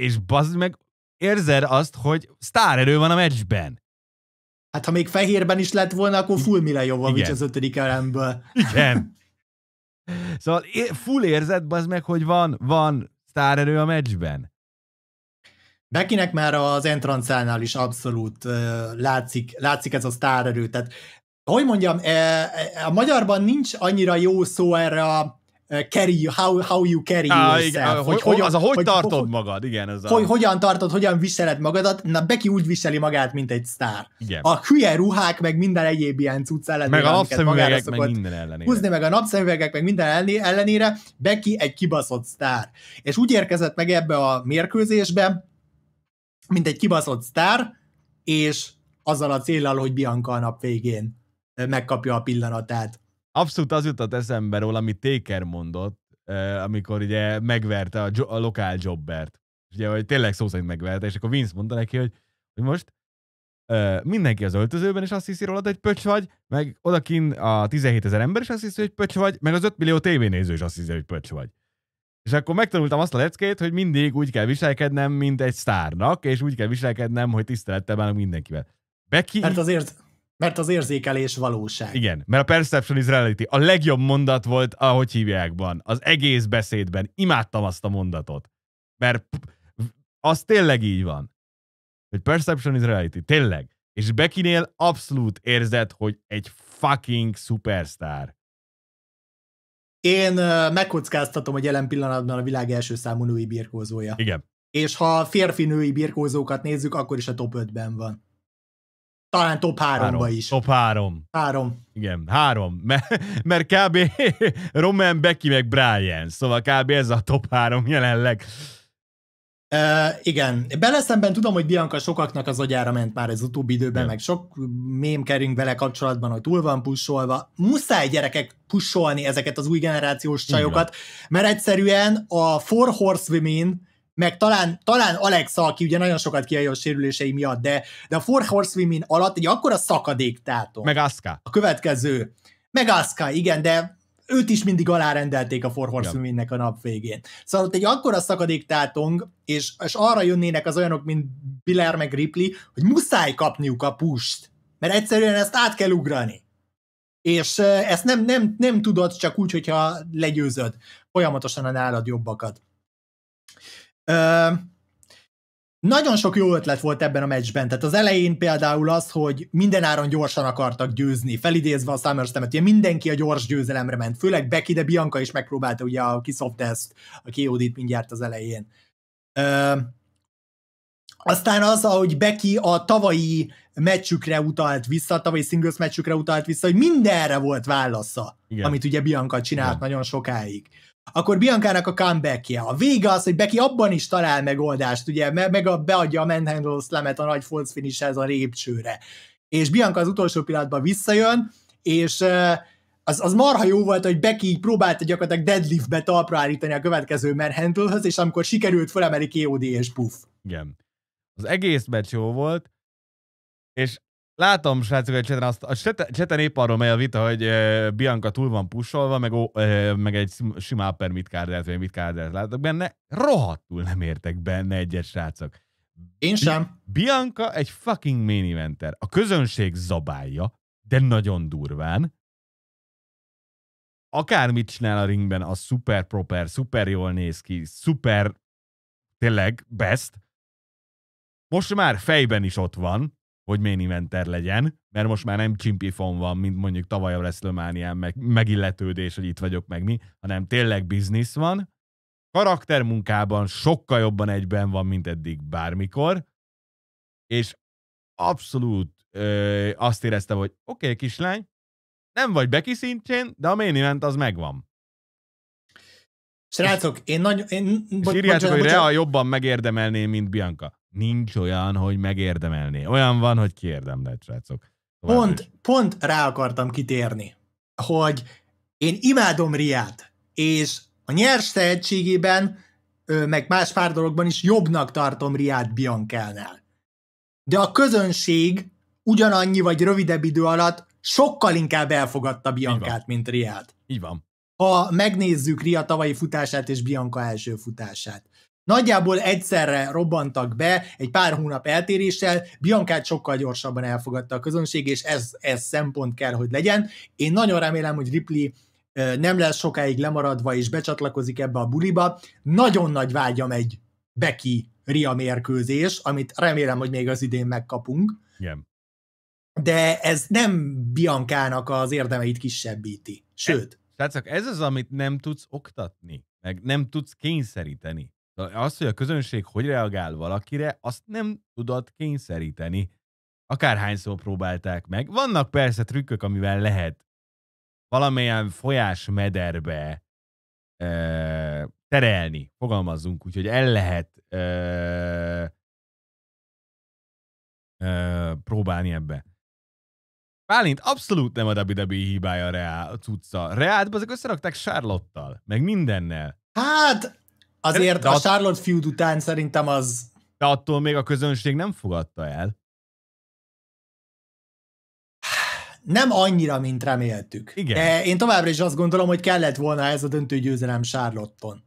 és bazd meg, érzed azt, hogy sztárerő van a meccsben. Hát ha még fehérben is lett volna, akkor full Mila Jovovics az ötödik elemből. Igen. Szóval full érzed, bazd meg, hogy van, van sztárerő a meccsben. Bekinek már az entrancánál is abszolút uh, látszik, látszik ez a sztárerő, tehát hogy mondjam, e, e, a magyarban nincs annyira jó szó erre a Eh, carry, how, how you carry Á, yourself. Igen, hogy, hogy, hogyan, az a hogy, hogy tartod hogy, magad, igen. Ez hogy, a... Hogyan tartod, hogyan viseled magadat. Na, Becky úgy viseli magát, mint egy sztár. Igen. A hülye ruhák, meg minden egyéb ilyen cucc ellenére. Meg a napszemüvegek, meg minden ellenére. Húzni meg a napszemüvegek, meg minden ellenére. Becky egy kibaszott sztár. És úgy érkezett meg ebbe a mérkőzésbe, mint egy kibaszott sztár, és azzal a célral, hogy Bianca a nap végén eh, megkapja a pillanatát abszolút az jutott eszembe róla, amit Taker mondott, amikor ugye megverte a, jo- a lokál jobbert. És ugye, hogy tényleg szó szerint megverte, és akkor Vince mondta neki, hogy, hogy most mindenki az öltözőben, és azt hiszi rólad, hogy pöcs vagy, meg odakin a 17 ezer ember is azt hiszi, hogy pöcs vagy, meg az 5 millió tévénéző is azt hiszi, hogy pöcs vagy. És akkor megtanultam azt a leckét, hogy mindig úgy kell viselkednem, mint egy sztárnak, és úgy kell viselkednem, hogy tisztelettel bánok mindenkivel. Becky... Mert hát azért mert az érzékelés valóság. Igen, mert a perception is reality. A legjobb mondat volt, ahogy van, az egész beszédben. Imádtam azt a mondatot. Mert az tényleg így van. Hogy perception is reality, tényleg. És Bekinél abszolút érzed, hogy egy fucking superstar. Én megkockáztatom, hogy jelen pillanatban a világ első számú női birkózója. Igen. És ha férfi-női birkózókat nézzük, akkor is a top 5-ben van. Talán top három. is. Top három. Három. Igen, három. Mert, mert kb. Roman, Becky, meg Brian. Szóval kb. ez a top három, jelenleg. Uh, igen. Beleszemben tudom, hogy Bianca sokaknak az agyára ment már az utóbbi időben, yeah. meg sok mém kerünk vele kapcsolatban, hogy túl van pusolva. Muszáj gyerekek pusolni ezeket az új generációs csajokat, mert egyszerűen a Four Horsewomen meg talán, talán Alexa, aki ugye nagyon sokat kiállja a sérülései miatt, de, de a Four Horsewomen alatt egy akkora szakadék tátom. Meg Asuka. A következő. Meg Asuka, igen, de őt is mindig alárendelték a Four Horsewomen-nek a nap végén. Szóval ott egy akkora szakadék tátong, és, és arra jönnének az olyanok, mint Biller meg Ripley, hogy muszáj kapniuk a pust, mert egyszerűen ezt át kell ugrani. És ezt nem, nem, nem tudod csak úgy, hogyha legyőzöd folyamatosan a nálad jobbakat. Ö, nagyon sok jó ötlet volt ebben a meccsben, tehát az elején például az, hogy mindenáron gyorsan akartak győzni, felidézve a summerslam ugye mindenki a gyors győzelemre ment, főleg Becky, de Bianca is megpróbálta ugye a kisoft ezt, a kod mindjárt az elején. Ö, aztán az, ahogy Becky a tavalyi meccsükre utalt vissza, a tavalyi singles meccsükre utalt vissza, hogy mindenre volt válasza, Igen. amit ugye Bianca csinált Igen. nagyon sokáig akkor Biancának a comebackje. A vége az, hogy Becky abban is talál megoldást, ugye, meg a, beadja a manhandle slamet a nagy false ez a répcsőre, És Bianca az utolsó pillanatban visszajön, és az, az marha jó volt, hogy Becky próbálta gyakorlatilag deadliftbe talpra állítani a következő manhandlehöz, és amikor sikerült, felemeli KOD és puff. Igen. Az egész meccs jó volt, és Látom, srácok, hogy cseten, azt, a cseten épp arról megy a vita, hogy uh, Bianca túl van pusolva, meg, uh, meg egy upper per mitkárdát, vagy mitkárdát látok benne. Rohadtul nem értek benne egyes srácok. Én sem. Bianca egy fucking main eventer. A közönség zabálja, de nagyon durván. Akármit csinál a ringben, a super proper, super jól néz ki, super tényleg best. Most már fejben is ott van, hogy main eventer legyen, mert most már nem csimpifon van, mint mondjuk tavaly a wrestlemania meg megilletődés, hogy itt vagyok, meg mi, hanem tényleg biznisz van. Karaktermunkában sokkal jobban egyben van, mint eddig bármikor, és abszolút ö, azt éreztem, hogy oké, okay, kislány, nem vagy Becky szintjén, de a main event az megvan. Srácok, én nagyon... Én, bocs, és bocsánat, hogy bocsánat. Rea jobban megérdemelném, mint Bianca nincs olyan, hogy megérdemelné. Olyan van, hogy kiérdemled, srácok. pont, pont rá akartam kitérni, hogy én imádom Riát, és a nyers tehetségében, meg más pár dologban is jobbnak tartom Riát Biankelnál. De a közönség ugyanannyi vagy rövidebb idő alatt sokkal inkább elfogadta Biankát, mint Riát. Így van. Ha megnézzük Ria tavalyi futását és Bianka első futását. Nagyjából egyszerre robbantak be, egy pár hónap eltéréssel, Biancát sokkal gyorsabban elfogadta a közönség, és ez, ez szempont kell, hogy legyen. Én nagyon remélem, hogy Ripley nem lesz sokáig lemaradva, és becsatlakozik ebbe a buliba. Nagyon nagy vágyam egy Becky Ria mérkőzés, amit remélem, hogy még az idén megkapunk. Igen. De ez nem Biankának az érdemeit kisebbíti. Sőt. Tehát ez az, amit nem tudsz oktatni, meg nem tudsz kényszeríteni. Az, hogy a közönség hogy reagál valakire, azt nem tudod kényszeríteni. Akárhányszor próbálták meg. Vannak persze trükkök, amivel lehet valamilyen mederbe ö, terelni, fogalmazzunk úgyhogy hogy el lehet ö, ö, próbálni ebbe. Pálint abszolút nem a WWE hibája a Reál, a cucca. Reált, azok összerakták Charlottal, meg mindennel. Hát, Azért de a Charlotte feud után szerintem az... De attól még a közönség nem fogadta el. Nem annyira, mint reméltük. Igen. De én továbbra is azt gondolom, hogy kellett volna ez a döntő győzelem Charlotton.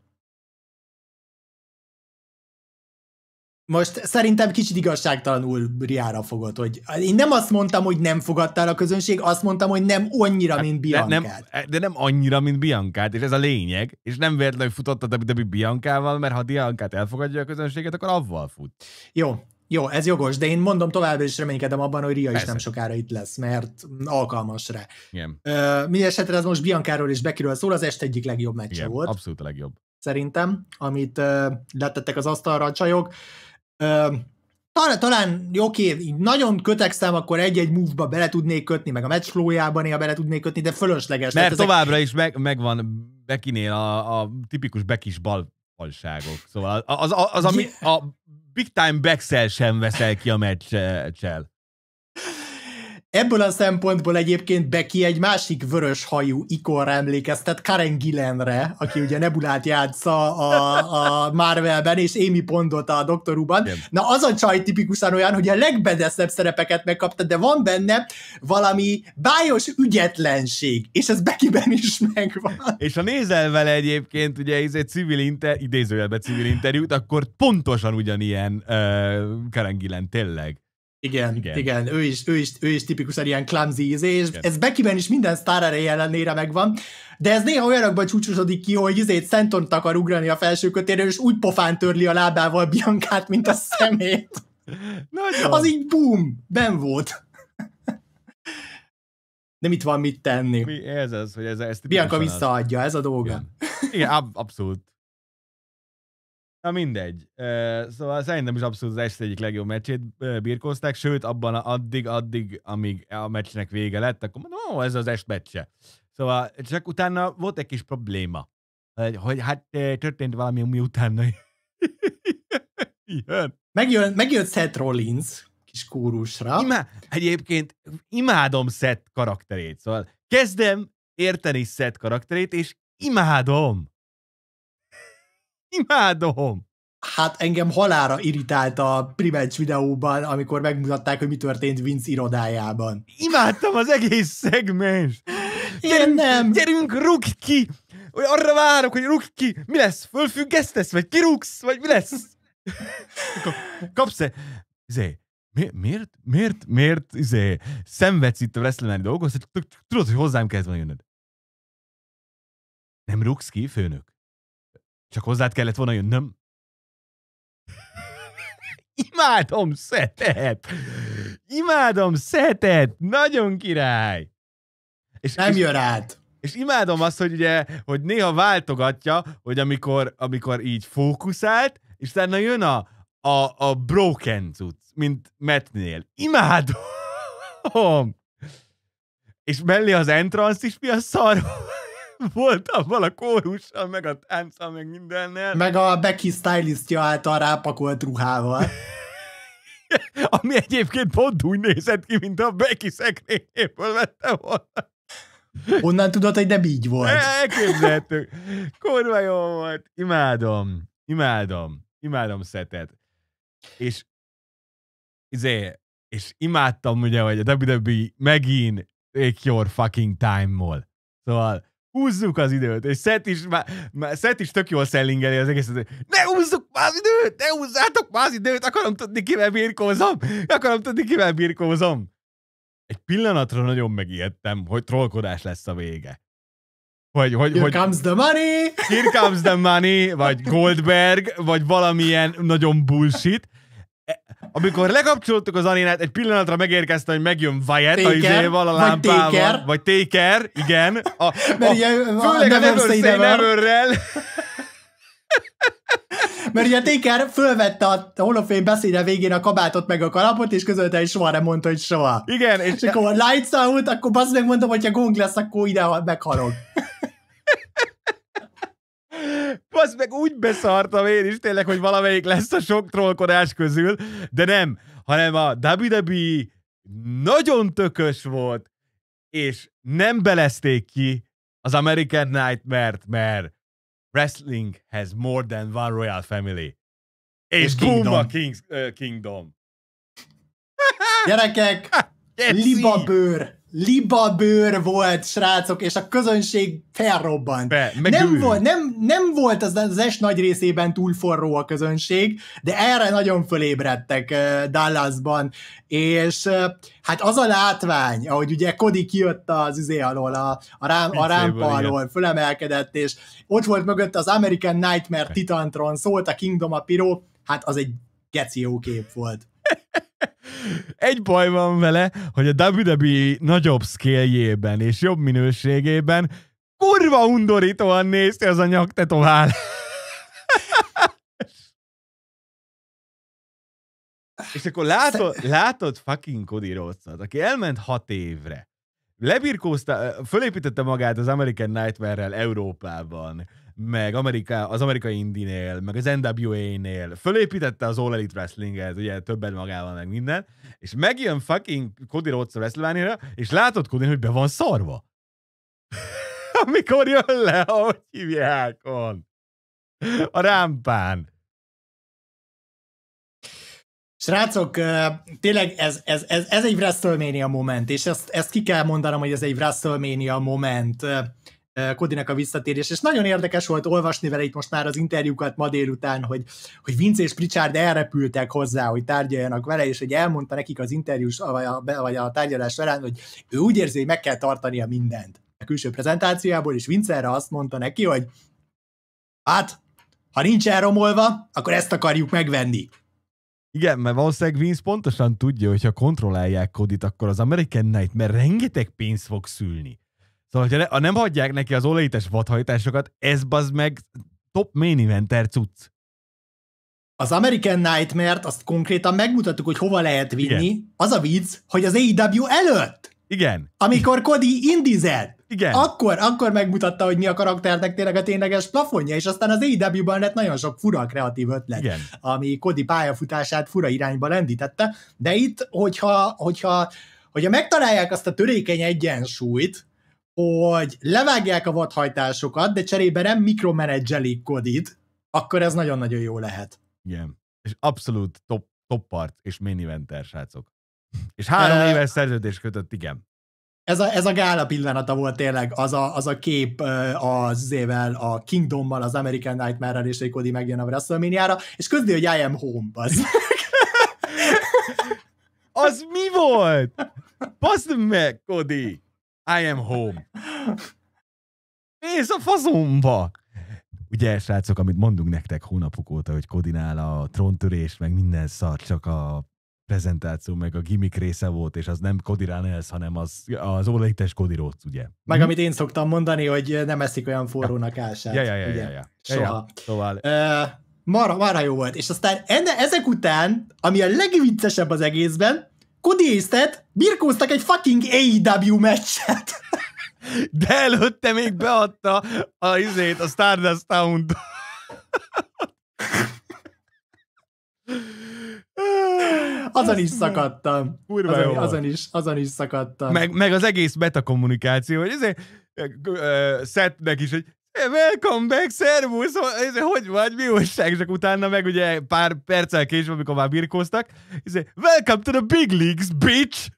most szerintem kicsit igazságtalanul Briára fogod, hogy én nem azt mondtam, hogy nem fogadtál a közönség, azt mondtam, hogy nem annyira, hát, mint Biancát. De nem, de nem annyira, mint Biancát, és ez a lényeg, és nem véletlenül hogy futottad a Debbie Biancával, mert ha Biancát elfogadja a közönséget, akkor avval fut. Jó, jó, ez jogos, de én mondom továbbra is reménykedem abban, hogy Ria Persze. is nem sokára itt lesz, mert alkalmas rá. Igen. Ö, ez most Biancáról is Bekiről szól, az este egyik legjobb meccs volt. abszolút a legjobb. Szerintem, amit ö, letettek az asztalra a csajok talán, talán oké, így nagyon kötekszem, akkor egy-egy move-ba bele tudnék kötni, meg a match flow néha bele tudnék kötni, de fölösleges. Mert ezek... továbbra is meg, megvan Bekinél a, a tipikus Bekis bal falságok. Szóval az, az, az ami a big time backsel sem veszel ki a meccsel. Ebből a szempontból egyébként Becky egy másik vörös hajú ikonra emlékeztet, Karen Gillenre, aki ugye Nebulát játsza a, a Marvelben, és Amy Pondot a Doctor Who-ban. Na az a csaj tipikusan olyan, hogy a legbedeszebb szerepeket megkapta, de van benne valami bájos ügyetlenség, és ez Beckyben is megvan. És ha nézel vele egyébként, ugye ez egy civil inter, idézőjelben civil interjút, akkor pontosan ugyanilyen uh, Karen Gillen tényleg. Igen, igen, igen. Ő, is, ő, is, ő is tipikusan ilyen clumsy izé, és igen. ez Bekiben is minden sztárereje ellenére megvan, de ez néha olyanokban csúcsosodik ki, hogy izét Szenton akar ugrani a felső kötéről, és úgy pofán törli a lábával Biancát, mint a szemét. Nagyon. Az így boom, ben volt. Nem itt van mit tenni. Mi ez az, hogy ez, ez Bianca visszaadja, ez a dolga. Igen, Igen ab, abszolút. Na mindegy. Szóval szerintem is abszolút az este egyik legjobb meccsét birkózták, sőt, abban addig, addig, amíg a meccsnek vége lett, akkor mondom, ó, ez az est meccse. Szóval csak utána volt egy kis probléma, hogy, hogy hát történt valami, ami utána jön. Megjön, megjött Seth Rollins kis kórusra. Imá- egyébként imádom Seth karakterét, szóval kezdem érteni Seth karakterét, és imádom. Imádom! Hát engem halára irritált a Primencs videóban, amikor megmutatták, hogy mi történt Vince irodájában. Imádtam az egész szegmens! Én gyerünk, nem! Gyerünk, rúg ki! Hogy arra várok, hogy rúg ki! Mi lesz? Fölfüggesztesz? Vagy kirúgsz? Vagy mi lesz? Kapsz-e? Zé, mi, miért, miért, miért, izé, szenvedsz itt a wrestlemeni dolgokhoz, tudod, hogy hozzám kezd van jönnöd. Nem rúgsz ki, főnök? Csak hozzád kellett volna jönnöm. Imádom szetet! Imádom szetet! Nagyon király! És, Nem jön át! És imádom azt, hogy ugye, hogy néha váltogatja, hogy amikor, amikor így fókuszált, és utána jön a, a, a broken cucc, mint Metnél. Imádom! És mellé az entrance is mi a szar? voltam vala kórussal, meg a tánccal, meg mindennel. Meg a Becky stylistja által rápakolt ruhával. Ami egyébként pont úgy nézett ki, mint a Becky szekrényéből vette volna. Honnan tudod, hogy nem így volt? E, Elképzelhetők. Kurva jó volt. Imádom. Imádom. Imádom szetet. És izé, és imádtam ugye, hogy a WWE megint take your fucking time-mol. Szóval húzzuk az időt, és Szent is, már, már Szent is tök jól szellingeli az egészet, ne húzzuk már az időt, ne húzzátok már az időt, akarom tudni, kivel birkózom, akarom tudni, kivel birkózom. Egy pillanatra nagyon megijedtem, hogy trollkodás lesz a vége. Hogy, hogy, Here hogy, comes the money! Here comes the money, vagy Goldberg, vagy valamilyen nagyon bullshit, amikor lekapcsoltuk az Aninát, egy pillanatra megérkeztem, hogy megjön Wyatt a izéval, a lámpával. Vagy Taker. Vagy Taker, igen. A, a, Mert ilyen, a, főleg a Never Say never Mert ugye Taker fölvette a Hall beszéde végén a kabátot meg a kalapot, és közölte, hogy soha nem mondta, hogy soha. Igen. És, és akkor lights out, akkor azt meg mondom, ha gong lesz, akkor ide meghalok az meg úgy beszartam én is tényleg, hogy valamelyik lesz a sok trollkodás közül, de nem, hanem a WWE nagyon tökös volt, és nem belezték ki az American Nightmare-t, mert wrestling has more than one royal family. És, és boom Kingdom. a Kings, uh, Kingdom. Gyerekek, yes, hát, libabőr libabőr volt, srácok, és a közönség felrobbant. Be, nem, volt, nem, nem volt az, az es nagy részében túl forró a közönség, de erre nagyon fölébredtek uh, Dallasban, és uh, hát az a látvány, ahogy ugye Cody kijött az izé alól, a, a, rám, a rámpa alól, fölemelkedett, és ott volt mögött az American Nightmare Titantron, szólt a Kingdom a Piro, hát az egy geció kép volt. Egy baj van vele, hogy a WWE nagyobb szkéljében és jobb minőségében kurva undorítóan néz ki az a nyaktetovál. és akkor látod, látod fucking Cody Rhodesot, aki elment hat évre, lebirkózta, fölépítette magát az American Nightmare-rel Európában, meg Amerika, az amerikai indinél, meg az NWA-nél, fölépítette az All Elite Wrestling-et, ugye többet magával, meg minden, és megjön fucking Cody Rhodes a wrestlemania és látod Cody, hogy be van szarva. Amikor jön le, ahogy hívják on. A rámpán. Srácok, tényleg ez, ez, ez, ez egy WrestleMania moment, és ezt, ezt ki kell mondanom, hogy ez egy WrestleMania moment. Eh, Kodinak a visszatérés, és nagyon érdekes volt olvasni vele itt most már az interjúkat ma délután, hogy, hogy Vince és Pritchard elrepültek hozzá, hogy tárgyaljanak vele, és hogy elmondta nekik az interjús, vagy a, vagy a tárgyalás során, hogy ő úgy érzi, hogy meg kell tartania mindent a külső prezentációjából, és Vince erre azt mondta neki, hogy hát, ha nincs elromolva, akkor ezt akarjuk megvenni. Igen, mert valószínűleg Vince pontosan tudja, hogy ha kontrollálják Kodit, akkor az American Night, mert rengeteg pénzt fog szülni. Szóval, hogyha ne, ha nem hagyják neki az olajítás vadhajtásokat, ez bazd meg top main eventer cucc. Az American Nightmare-t azt konkrétan megmutattuk, hogy hova lehet vinni. Igen. Az a vicc, hogy az AEW előtt. Igen. Amikor Cody indizel. Igen. Akkor, akkor megmutatta, hogy mi a karakternek tényleg a tényleges plafonja, és aztán az AEW-ban lett nagyon sok fura kreatív ötlet, Igen. ami Cody pályafutását fura irányba lendítette, de itt, hogyha, hogyha, hogyha megtalálják azt a törékeny egyensúlyt, hogy levágják a vadhajtásokat, de cserébe nem mikromenedzselik Kodit, akkor ez nagyon-nagyon jó lehet. Igen. És abszolút top, top part és main eventer, srácok. És három éves szerződés kötött, igen. Ez a, ez a gála pillanata volt tényleg, az a, az a kép az ével, a Kingdommal, az American Nightmare-rel, és egy Cody megjön a wrestlemania és közdi, hogy I am home, az. az mi volt? Baszd meg, Cody! I am home. Nézd a fazomba! Ugye, srácok, amit mondunk nektek hónapok óta, hogy Kodinál a tróntörés, meg minden szar, csak a prezentáció, meg a gimmick része volt, és az nem Kodirán ez, hanem az, az olajtes Kodiróc, ugye? Meg hm? amit én szoktam mondani, hogy nem eszik olyan forrónak ását. Ja, ja, ja, ugye? ja, ja. Soha. Ja, ja. Szóval... Uh, marha, marha jó volt. És aztán enne, ezek után, ami a legviccesebb az egészben, kudésztet, birkóztak egy fucking AEW meccset. De előtte még beadta a izét, a Stardust town Azon is szakadtam. Kurva azon, azon, is, azon is szakadtam. Meg, meg az egész betakommunikáció, hogy ezért Szetnek is, hogy Welcome back, szervusz! Hogy vagy? Mi újság? És utána meg ugye pár perccel később, amikor már birkóztak, izé, welcome to the big leagues, bitch!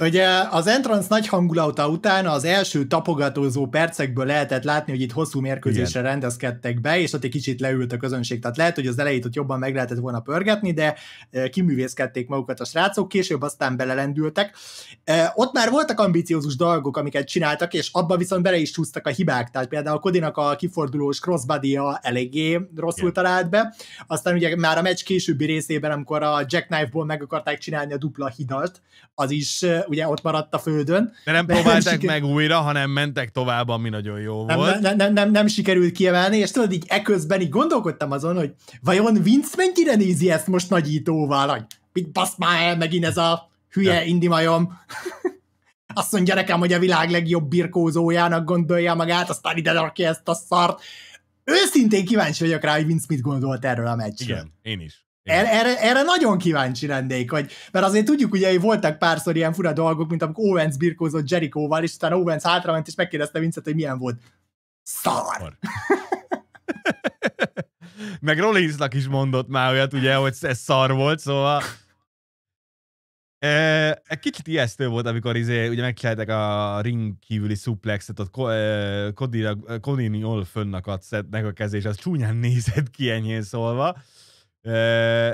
Ugye az entrance nagy hangulata után az első tapogatózó percekből lehetett látni, hogy itt hosszú mérkőzésre Igen. rendezkedtek be, és ott egy kicsit leült a közönség. Tehát lehet, hogy az elejét ott jobban meg lehetett volna pörgetni, de e, kiművészkedték magukat a srácok, később aztán belelendültek. E, ott már voltak ambiciózus dolgok, amiket csináltak, és abba viszont bele is csúsztak a hibák. Tehát például Kodinak a kifordulós crossbody eléggé rosszul Igen. talált be. Aztán ugye már a meccs későbbi részében, amikor a jackknife-ból meg akarták csinálni a dupla hidat, az is e, ugye ott maradt a földön. De nem próbálták siker... meg újra, hanem mentek tovább, ami nagyon jó nem, volt. Nem, nem, nem, nem sikerült kiemelni, és tudod, így eközben így gondolkodtam azon, hogy vajon Vince mennyire nézi ezt most nagyítóval, hogy mit basz már el megint ez a hülye ja. indimajom. Azt mondja nekem, hogy a világ legjobb birkózójának gondolja magát, aztán ide rakja ezt a szart. Őszintén kíváncsi vagyok rá, hogy Vince mit gondolt erről a meccsről. Igen, én is. El, erre, erre nagyon kíváncsi lennék, hogy, mert azért tudjuk, ugye hogy voltak párszor ilyen fura dolgok, mint amikor Owens birkózott Jerichóval, és utána Owens hátrament, és megkérdezte vince hogy milyen volt. Szar! Meg Rollinsnak is mondott már olyat, ugye, hogy ez szar volt, szóval... E, kicsit ijesztő volt, amikor izé, ugye megcsináltak a ring kívüli szuplexet, ott Kodini Olfönnak a szettnek a kezés, az csúnyán nézett ki enyhén szólva.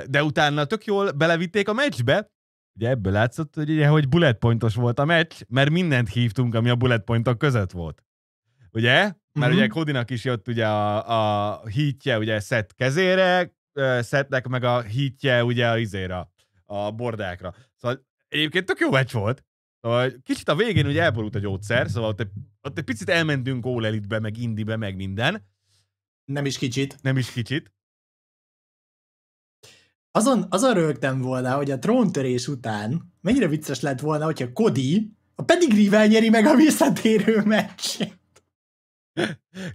De utána tök jól belevitték a meccsbe, Ugye ebből látszott, hogy, ugye, hogy bullet pointos volt a meccs, mert mindent hívtunk, ami a bullet pointok között volt. Ugye? Mert mm-hmm. ugye Kodinak is jött ugye a, a hítje ugye szett kezére, szettnek meg a hítje ugye a izére, a bordákra. Szóval egyébként tök jó meccs volt. Szóval kicsit a végén ugye elborult a gyógyszer, szóval ott egy, ott egy picit elmentünk All elite meg Indibe, meg minden. Nem is kicsit. Nem is kicsit azon, azon rögtem volna, hogy a tróntörés után mennyire vicces lett volna, hogyha Cody a pedigrivel nyeri meg a visszatérő meccsét.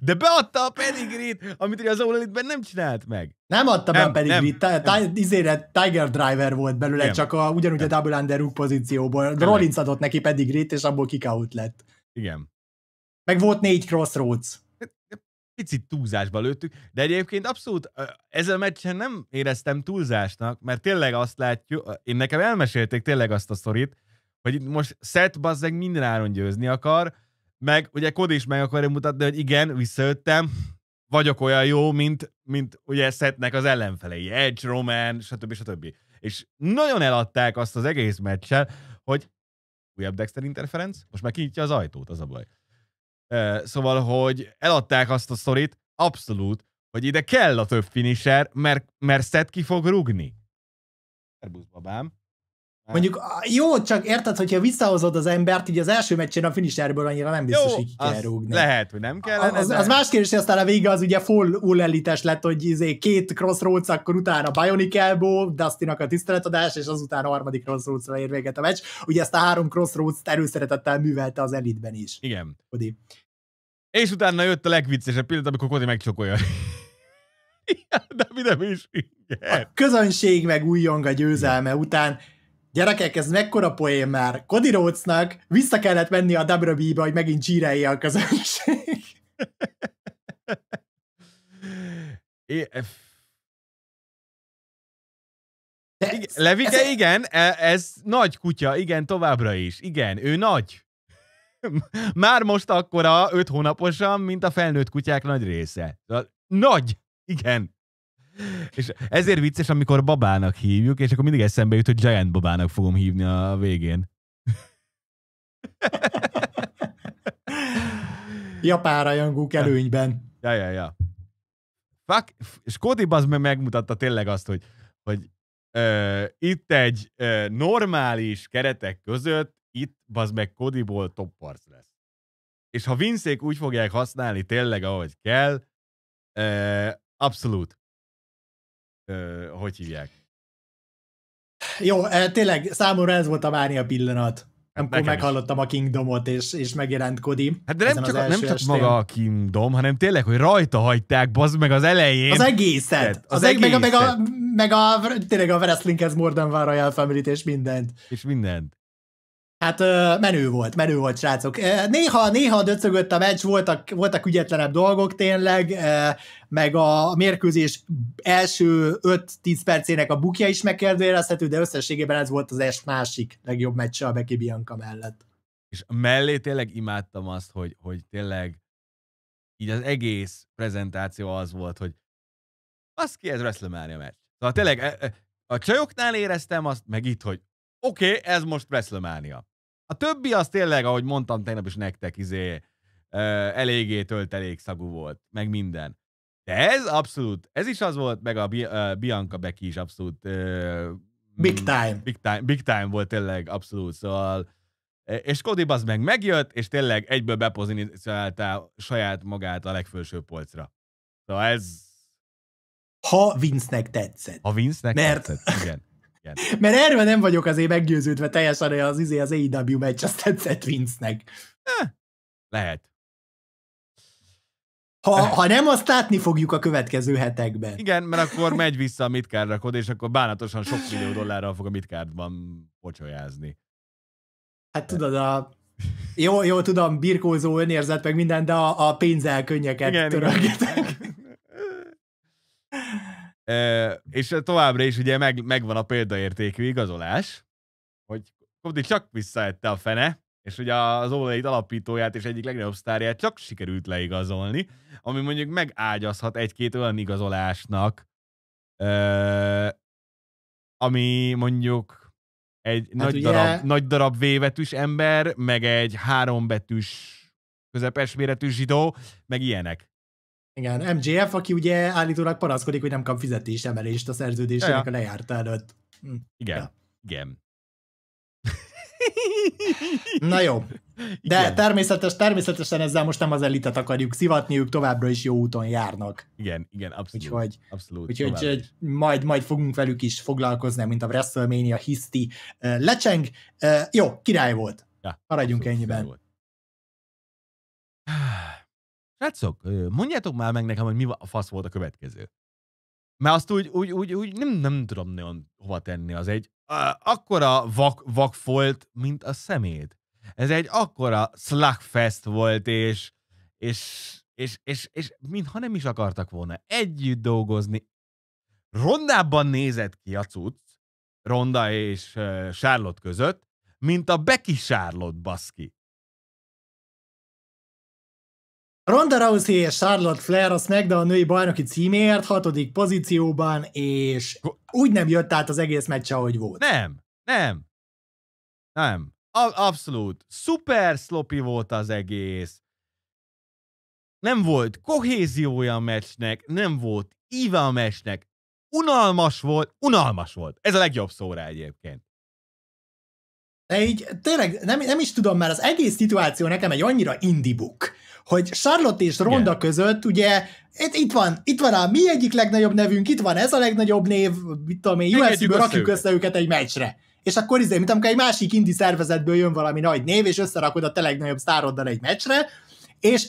De beadta a pedigrit, amit ugye az Olelitben nem csinált meg. Nem adta nem, be a pedigrit. nem, tá, nem. Izére, Tiger Driver volt belőle, nem, csak a, ugyanúgy nem. a double underhook pozícióból. Nem. Rollins adott neki pedigrit és abból kick lett. Igen. Meg volt négy crossroads picit túlzásba lőttük, de egyébként abszolút ezzel a meccsen hát nem éreztem túlzásnak, mert tényleg azt látjuk, én nekem elmesélték tényleg azt a szorít, hogy most Seth bazzeg minden áron győzni akar, meg ugye Kod is meg akarja mutatni, hogy igen, visszajöttem, vagyok olyan jó, mint, mint ugye setnek az ellenfelei, Edge, Roman, stb. stb. És nagyon eladták azt az egész meccsel, hogy újabb Dexter interference, most már kinyitja az ajtót, az a baj. Szóval, hogy eladták azt a szorít, abszolút, hogy ide kell a több finisher, mert, mert Szed ki fog rugni. Szerbusz babám. Mondjuk jó, csak érted, hogyha visszahozod az embert, így az első meccsen a finisherből annyira nem biztos, jó, hogy ki kell rúgni. Lehet, hogy nem kell. Az, az más kérdés, hogy aztán a vége az ugye full ullelites lett, hogy izé két crossroads, akkor utána Bionic Elbow, Dustinak a tiszteletadás, és azután a harmadik crossroadsra ér véget a meccs. Ugye ezt a három crossroads-t erőszeretettel művelte az elitben is. Igen. Kodi. És utána jött a legviccesebb pillanat, amikor Kodi megcsokolja. de mi nem is. Yeah. A közönség meg újjong a győzelme után, Gyerekek, ez mekkora poém már. Cody Rhodes-nak vissza kellett menni a WWE-be, hogy megint csírelje a közönség. de igen, ez, Levike, ez, igen, e, ez nagy kutya, igen, továbbra is. Igen, ő nagy. Már most akkora öt hónaposan, mint a felnőtt kutyák nagy része. Nagy, igen. És ezért vicces, amikor babának hívjuk, és akkor mindig eszembe jut, hogy Giant babának fogom hívni a végén. Japán rajongók előnyben. Ja, ja, ja. Fuck, és Cody az meg megmutatta tényleg azt, hogy, hogy ö, itt egy ö, normális keretek között, itt az meg Kodiból topparc lesz. És ha vinszék úgy fogják használni tényleg, ahogy kell, ö, abszolút ö, hogy hívják? Jó, tényleg számomra ez volt a mánia pillanat. Hát amikor meghallottam is. a Kingdomot, és, és megjelent Kodi. Hát de nem csak, a, nem csak maga a Kingdom, hanem tényleg, hogy rajta hagyták, bazd meg az elején. Az egészet. Hát, az, az egészet. Meg, a, meg, a, meg a, tényleg a Wrestlinghez Modern War Royal family és mindent. És mindent. Hát menő volt, menő volt, srácok. Néha, néha döcögött a meccs, voltak, voltak ügyetlenebb dolgok tényleg, meg a mérkőzés első 5-10 percének a bukja is megkérdőjelezhető, de összességében ez volt az est másik legjobb meccse a Beki Bianca mellett. És mellé tényleg imádtam azt, hogy, hogy tényleg így az egész prezentáció az volt, hogy az ki ez WrestleMania meccs. Szóval tényleg e, e, a csajoknál éreztem azt, meg itt, hogy oké, okay, ez most WrestleMania. A többi az tényleg, ahogy mondtam tegnap is nektek, izé, eléggé töltelék szagú volt, meg minden. De ez abszolút, ez is az volt, meg a Bianca Becky is abszolút... Big time. Big time, big time volt tényleg, abszolút, szóval... E, és Cody az meg megjött, és tényleg egyből bepozícionálta saját magát a legfőső polcra. Szóval ez... Ha Vince-nek tetszett. Ha Vince-nek Mert... tetszett, igen. Mert erről nem vagyok azért meggyőződve teljesen, hogy az, izé, az AEW meccs azt tetszett Vince-nek. Eh, lehet. Ha, ha nem, azt látni fogjuk a következő hetekben. Igen, mert akkor megy vissza a mitkárdra és akkor bánatosan sok millió dollárral fog a mitkárdban pocsolyázni. Hát tudod, a... Jó, jó tudom, birkózó önérzet, meg minden, de a, a pénzzel könnyeket törögetek. és továbbra is ugye meg, megvan a példaértékű igazolás, hogy Kobdi csak visszaette a fene, és ugye az Oleit alapítóját és egyik legnagyobb sztárját csak sikerült leigazolni, ami mondjuk megágyazhat egy-két olyan igazolásnak, ami mondjuk egy hát nagy, ugye... darab, nagy darab vévetűs ember, meg egy hárombetűs közepes méretű zsidó, meg ilyenek. Igen, MJF, aki ugye állítólag panaszkodik, hogy nem kap fizetés emelést a szerződésének ja, ja. a lejárta előtt. Hm. Igen, ja. igen. Na jó. De igen. természetes, természetesen ezzel most nem az elitet akarjuk szivatni, ők továbbra is jó úton járnak. Igen, igen, abszolút. Úgyhogy, abszolút, úgyhogy majd, majd fogunk velük is foglalkozni, mint a WrestleMania hiszti lecseng. jó, király volt. Ja, Maradjunk ennyiben. Volt. Srácok, mondjátok már meg nekem, hogy mi a fasz volt a következő. Mert azt úgy, úgy, úgy, úgy nem, nem tudom nagyon hova tenni. Az egy akkora vak, volt, mint a szeméd. Ez egy akkora slugfest volt, és, és, és, és, és mintha nem is akartak volna együtt dolgozni. Rondában nézett ki a cucc, Ronda és Charlotte között, mint a Becky Charlotte baszki. Ronda Rousey és Charlotte Flair a SmackDown női bajnoki címért hatodik pozícióban, és úgy nem jött át az egész meccs, ahogy volt. Nem, nem, nem. A- abszolút. Szuper sloppy volt az egész. Nem volt kohéziója a meccsnek, nem volt íve a meccsnek. Unalmas volt, unalmas volt. Ez a legjobb szóra egyébként. De így tényleg nem, nem is tudom, mert az egész szituáció nekem egy annyira indie book hogy Charlotte és Ronda Igen. között, ugye, itt, itt van, itt van a mi egyik legnagyobb nevünk, itt van ez a legnagyobb név, mit tudom én, UFC-ből rakjuk össze őket egy meccsre. És akkor izé, mint amikor egy másik indi szervezetből jön valami nagy név, és összerakod a te legnagyobb sztároddal egy meccsre, és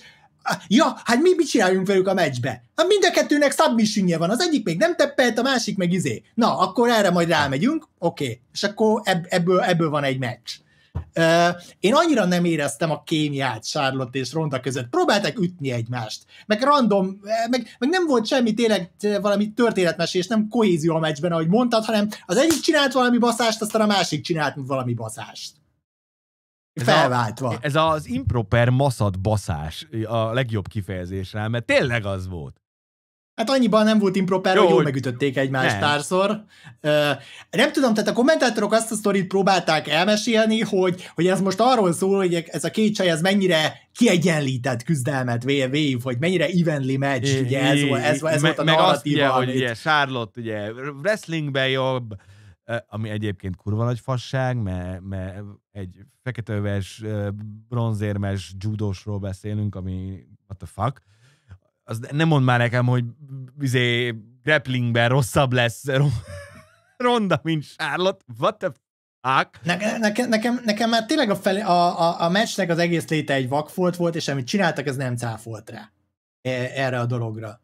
ja, hát mi mit csináljunk velük a meccsbe? Hát mind a kettőnek submissionje van, az egyik még nem teppelt, a másik meg izé. Na, akkor erre majd rámegyünk, oké, okay. és akkor ebb, ebből, ebből van egy meccs. Én annyira nem éreztem a kémiát Charlotte és Ronda között. Próbálták ütni egymást. Meg random, meg, meg nem volt semmi tényleg valami történetmesés, nem kohézió a meccsben, ahogy mondtad, hanem az egyik csinált valami baszást, aztán a másik csinált valami baszást. Felváltva. Ez, a, ez az improper maszad baszás a legjobb kifejezés rá, mert tényleg az volt. Hát annyiban nem volt improper, jó, hogy jól megütötték egymást nem. párszor. nem tudom, tehát a kommentátorok azt a sztorit próbálták elmesélni, hogy, hogy ez most arról szól, hogy ez a két csaj ez mennyire kiegyenlített küzdelmet vév, vagy mennyire evenly match, é, ugye ez, volt, ez, ez me, volt a meg narratíva. Meg azt ugye, hogy ugye Charlotte ugye wrestlingben jobb, ami egyébként kurva nagy fasság, mert, mert egy feketőves, bronzérmes judósról beszélünk, ami what the fuck, az nem mond már nekem, hogy izé, grapplingben rosszabb lesz ronda, mint Charlotte. What the fuck? Ne, nekem, nekem, nekem már tényleg a, fel, a, a, a meccsnek az egész léte egy vakfolt volt, és amit csináltak, ez nem cáfolt rá. E, erre a dologra.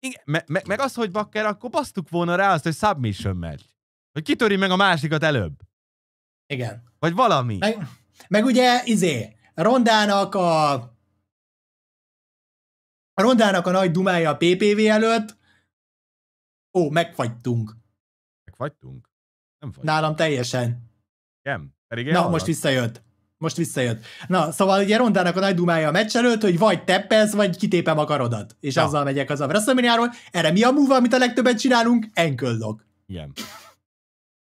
Igen, me, me, meg az, hogy bakker, akkor basztuk volna rá azt, hogy submission meccs. Hogy kitöri meg a másikat előbb. Igen. Vagy valami. Meg, meg ugye, izé, Rondának a a rondának a nagy dumája a PPV előtt. Ó, megfagytunk. Megfagytunk? Nem fagytunk. Nálam teljesen. Igen? Pedig Na, most most visszajött. Most visszajött. Na, szóval ugye Rondának a nagy dumája a meccs előtt, hogy vagy teppez, vagy kitépem a karodat. És ja. azzal megyek az a wrestlemania Erre mi a múlva, amit a legtöbbet csinálunk? Enköldok. Igen.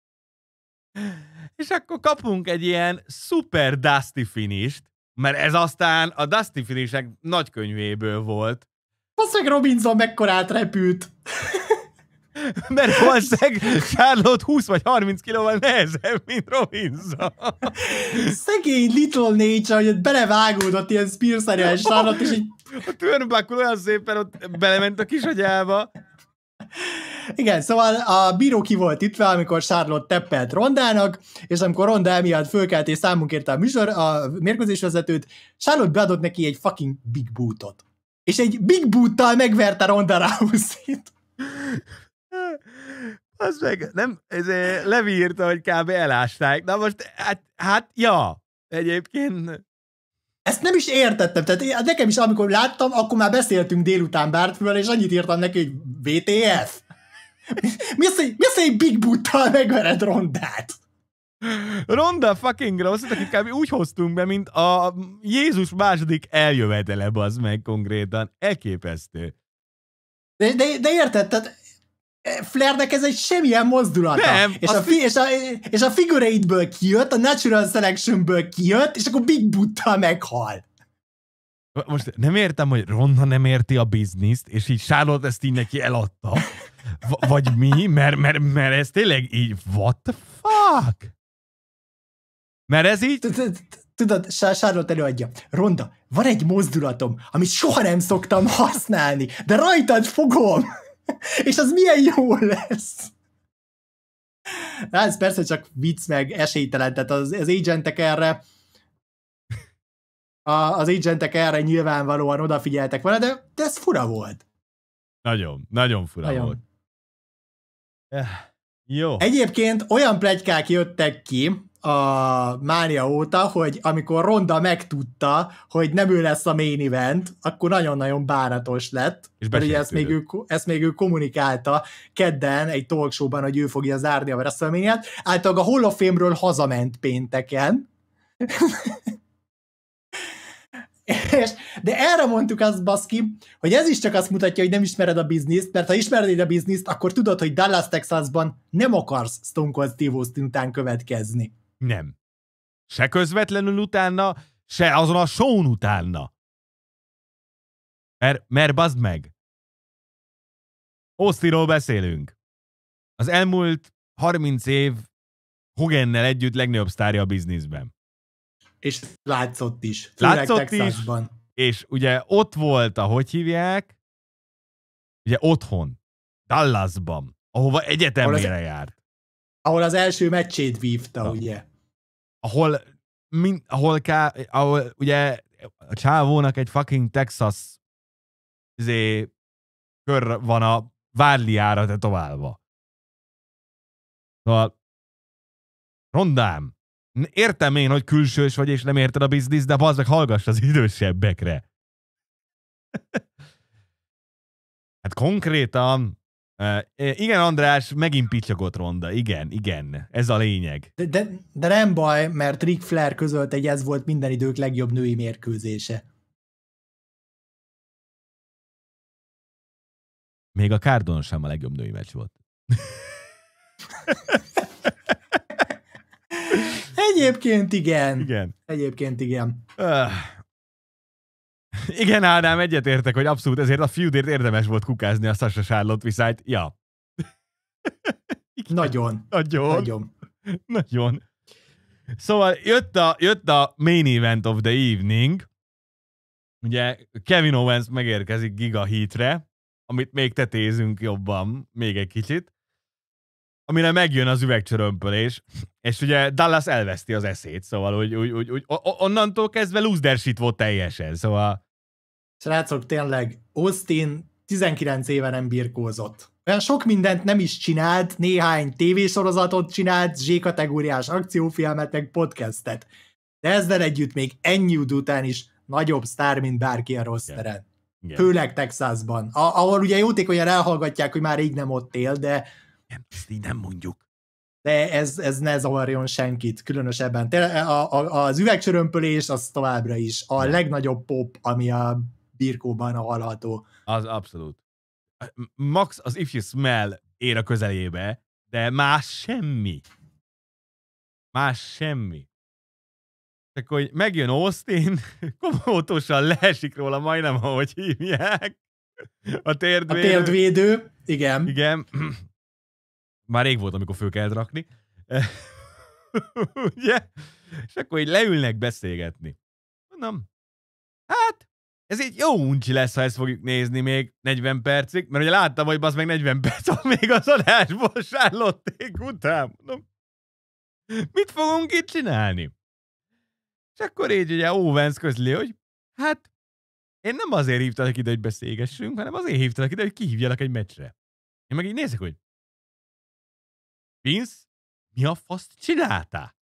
És akkor kapunk egy ilyen szuper dusty finist, mert ez aztán a Dusty Finisek nagy könyvéből volt. Valószínűleg Robinson mekkorát repült. Mert valószínűleg Charlotte 20 vagy 30 kilóval nehezebb, mint Robinson. Szegény Little Nature, hogy belevágódott ilyen spear Charlotte, és így... A turnbuckle olyan szépen ott belement a kisagyába, igen, szóval a bíró ki volt ütve, amikor Sárlott teppelt Rondának, és amikor Ronda emiatt fölkelt és számunk érte a, műsor, a mérkőzésvezetőt, Sárlott beadott neki egy fucking big bootot. És egy big boottal megverte Ronda Rousey-t. Az meg, nem, ez eh, levírta, hogy kb. elásták. Na most, hát, hát ja, egyébként ezt nem is értettem. Tehát nekem is, amikor láttam, akkor már beszéltünk délután Bártfővel, és annyit írtam neki, hogy VTF. Mi az, hogy, mi az, hogy Big Buttal megvered Rondát? Ronda fucking rossz, akit kb. úgy hoztunk be, mint a Jézus második eljövetele, az meg konkrétan. Elképesztő. De, de, de érted, tehát Flairnek ez egy semmilyen mozdulata. Nem, és, a, fi- és, a, és a figure kijött, a natural selectionből kijött, és akkor Big Buddha meghal. Most nem értem, hogy Ronna nem érti a bizniszt, és így Charlotte ezt így neki eladta. V- vagy mi? Mert, mert, mert ez tényleg így, what the fuck? Mert ez így... Tudod, Charlotte előadja. Ronda, van egy mozdulatom, amit soha nem szoktam használni, de rajtad fogom. És az milyen jó lesz! Na, ez persze csak vicc, meg esélytelen, tehát az, az agentek erre a, az agentek erre nyilvánvalóan odafigyeltek volna, de, de ez fura volt. Nagyon, nagyon fura nagyon. volt. Eh, jó. Egyébként olyan plegykák jöttek ki, a mánia óta, hogy amikor Ronda megtudta, hogy nem ő lesz a main event, akkor nagyon-nagyon báratos lett. És mert ugye ezt még, ő, ezt még ő kommunikálta kedden egy talk hogy ő fogja zárni a wrestlemania Általában a Hall of Fame-ről hazament pénteken. És, de erre mondtuk azt, baszki, hogy ez is csak azt mutatja, hogy nem ismered a bizniszt, mert ha ismered a bizniszt, akkor tudod, hogy Dallas, Texasban nem akarsz Stone Cold Steve Austin után következni. Nem. Se közvetlenül utána, se azon a són utána. Mert, mert bazd meg. Osztiról beszélünk. Az elmúlt 30 év Hogennel együtt legnagyobb sztárja a bizniszben. És látszott is. Látszott Texasban. is. És ugye ott volt, ahogy hívják, ugye otthon, Dallasban, ahova egyetemére járt. Ahol az első meccsét vívta, Na. ugye? Ahol, min, ahol, ká, ahol ugye a csávónak egy fucking Texas izé, kör van a várliára tetoválva. Szóval, rondám, értem én, hogy külsős vagy, és nem érted a biznisz, de bazd meg hallgass az idősebbekre. hát konkrétan Uh, igen, András, megint pityogott ronda. Igen, igen, ez a lényeg. De, de, de nem baj, mert Rick Flair közölt egy ez volt minden idők legjobb női mérkőzése. Még a Cardon sem a legjobb női meccs volt. Egyébként igen. Igen. Egyébként igen. Öh. Igen, Ádám, egyetértek, hogy abszolút ezért a fiúdért érdemes volt kukázni a Sasha Charlotte viszályt. Ja. Igen. Nagyon. Nagyon. Nagyon. Nagyon. Szóval jött a, jött a main event of the evening. Ugye Kevin Owens megérkezik Giga Heatre, amit még tetézünk jobban, még egy kicsit, amire megjön az üvegcsörömpölés, és ugye Dallas elveszti az eszét, szóval úgy, úgy, úgy, úgy onnantól kezdve loser volt teljesen, szóval Srácok, tényleg, Austin 19 éve nem birkózott. Olyan sok mindent nem is csinált, néhány tévésorozatot csinált, Z-kategóriás akciófilmet, meg podcastet. De ezzel együtt még ennyi után is nagyobb sztár, mint bárki a rossz teren. Főleg Texasban, a- ahol ugye jótékonyan elhallgatják, hogy már rég nem ott él, de... Nem, ezt így nem mondjuk. De ez, ez ne zavarjon senkit, különösebben. A, a, az üvegcsörömpölés az továbbra is a legnagyobb pop, ami a birkóban a hallható. Az abszolút. Max az If You Smell ér a közelébe, de más semmi. Más semmi. Csak hogy megjön Austin, komótosan leesik róla majdnem, ahogy hívják. A térdvédő. A térdvédő, igen. Igen. Már rég volt, amikor föl kellett rakni. Ugye? És akkor így leülnek beszélgetni. Mondom, hát, ez egy jó uncsi lesz, ha ezt fogjuk nézni még 40 percig, mert ugye láttam, hogy az meg 40 perc, még az adásból sárlották után. No. mit fogunk itt csinálni? És akkor így ugye Owens közli, hogy hát én nem azért hívtalak ide, hogy beszélgessünk, hanem azért hívtalak ide, hogy kihívjalak egy meccsre. Én meg így nézek, hogy Vince, mi a faszt csináltál?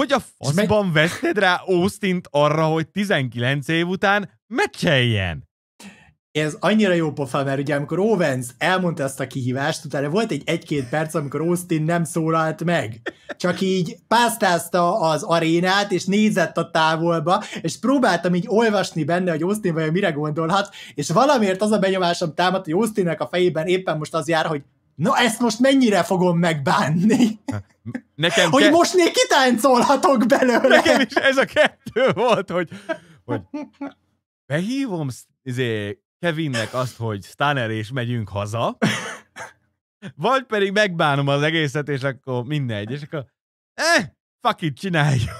hogy a faszban meg... veszted rá austin arra, hogy 19 év után meccseljen? Ez annyira jó pofa, mert ugye amikor Owens elmondta ezt a kihívást, utána volt egy egy-két perc, amikor Austin nem szólalt meg. Csak így pásztázta az arénát, és nézett a távolba, és próbáltam így olvasni benne, hogy Austin vajon mire gondolhat, és valamiért az a benyomásom támadt, hogy Austinnek a fejében éppen most az jár, hogy na ezt most mennyire fogom megbánni. Nekem hogy ke- most még kitáncolhatok belőle. Nekem is ez a kettő volt, hogy, hogy behívom izé, Kevinnek azt, hogy Stanner és megyünk haza, vagy pedig megbánom az egészet, és akkor mindegy, és akkor eh, fuck it, csináljuk.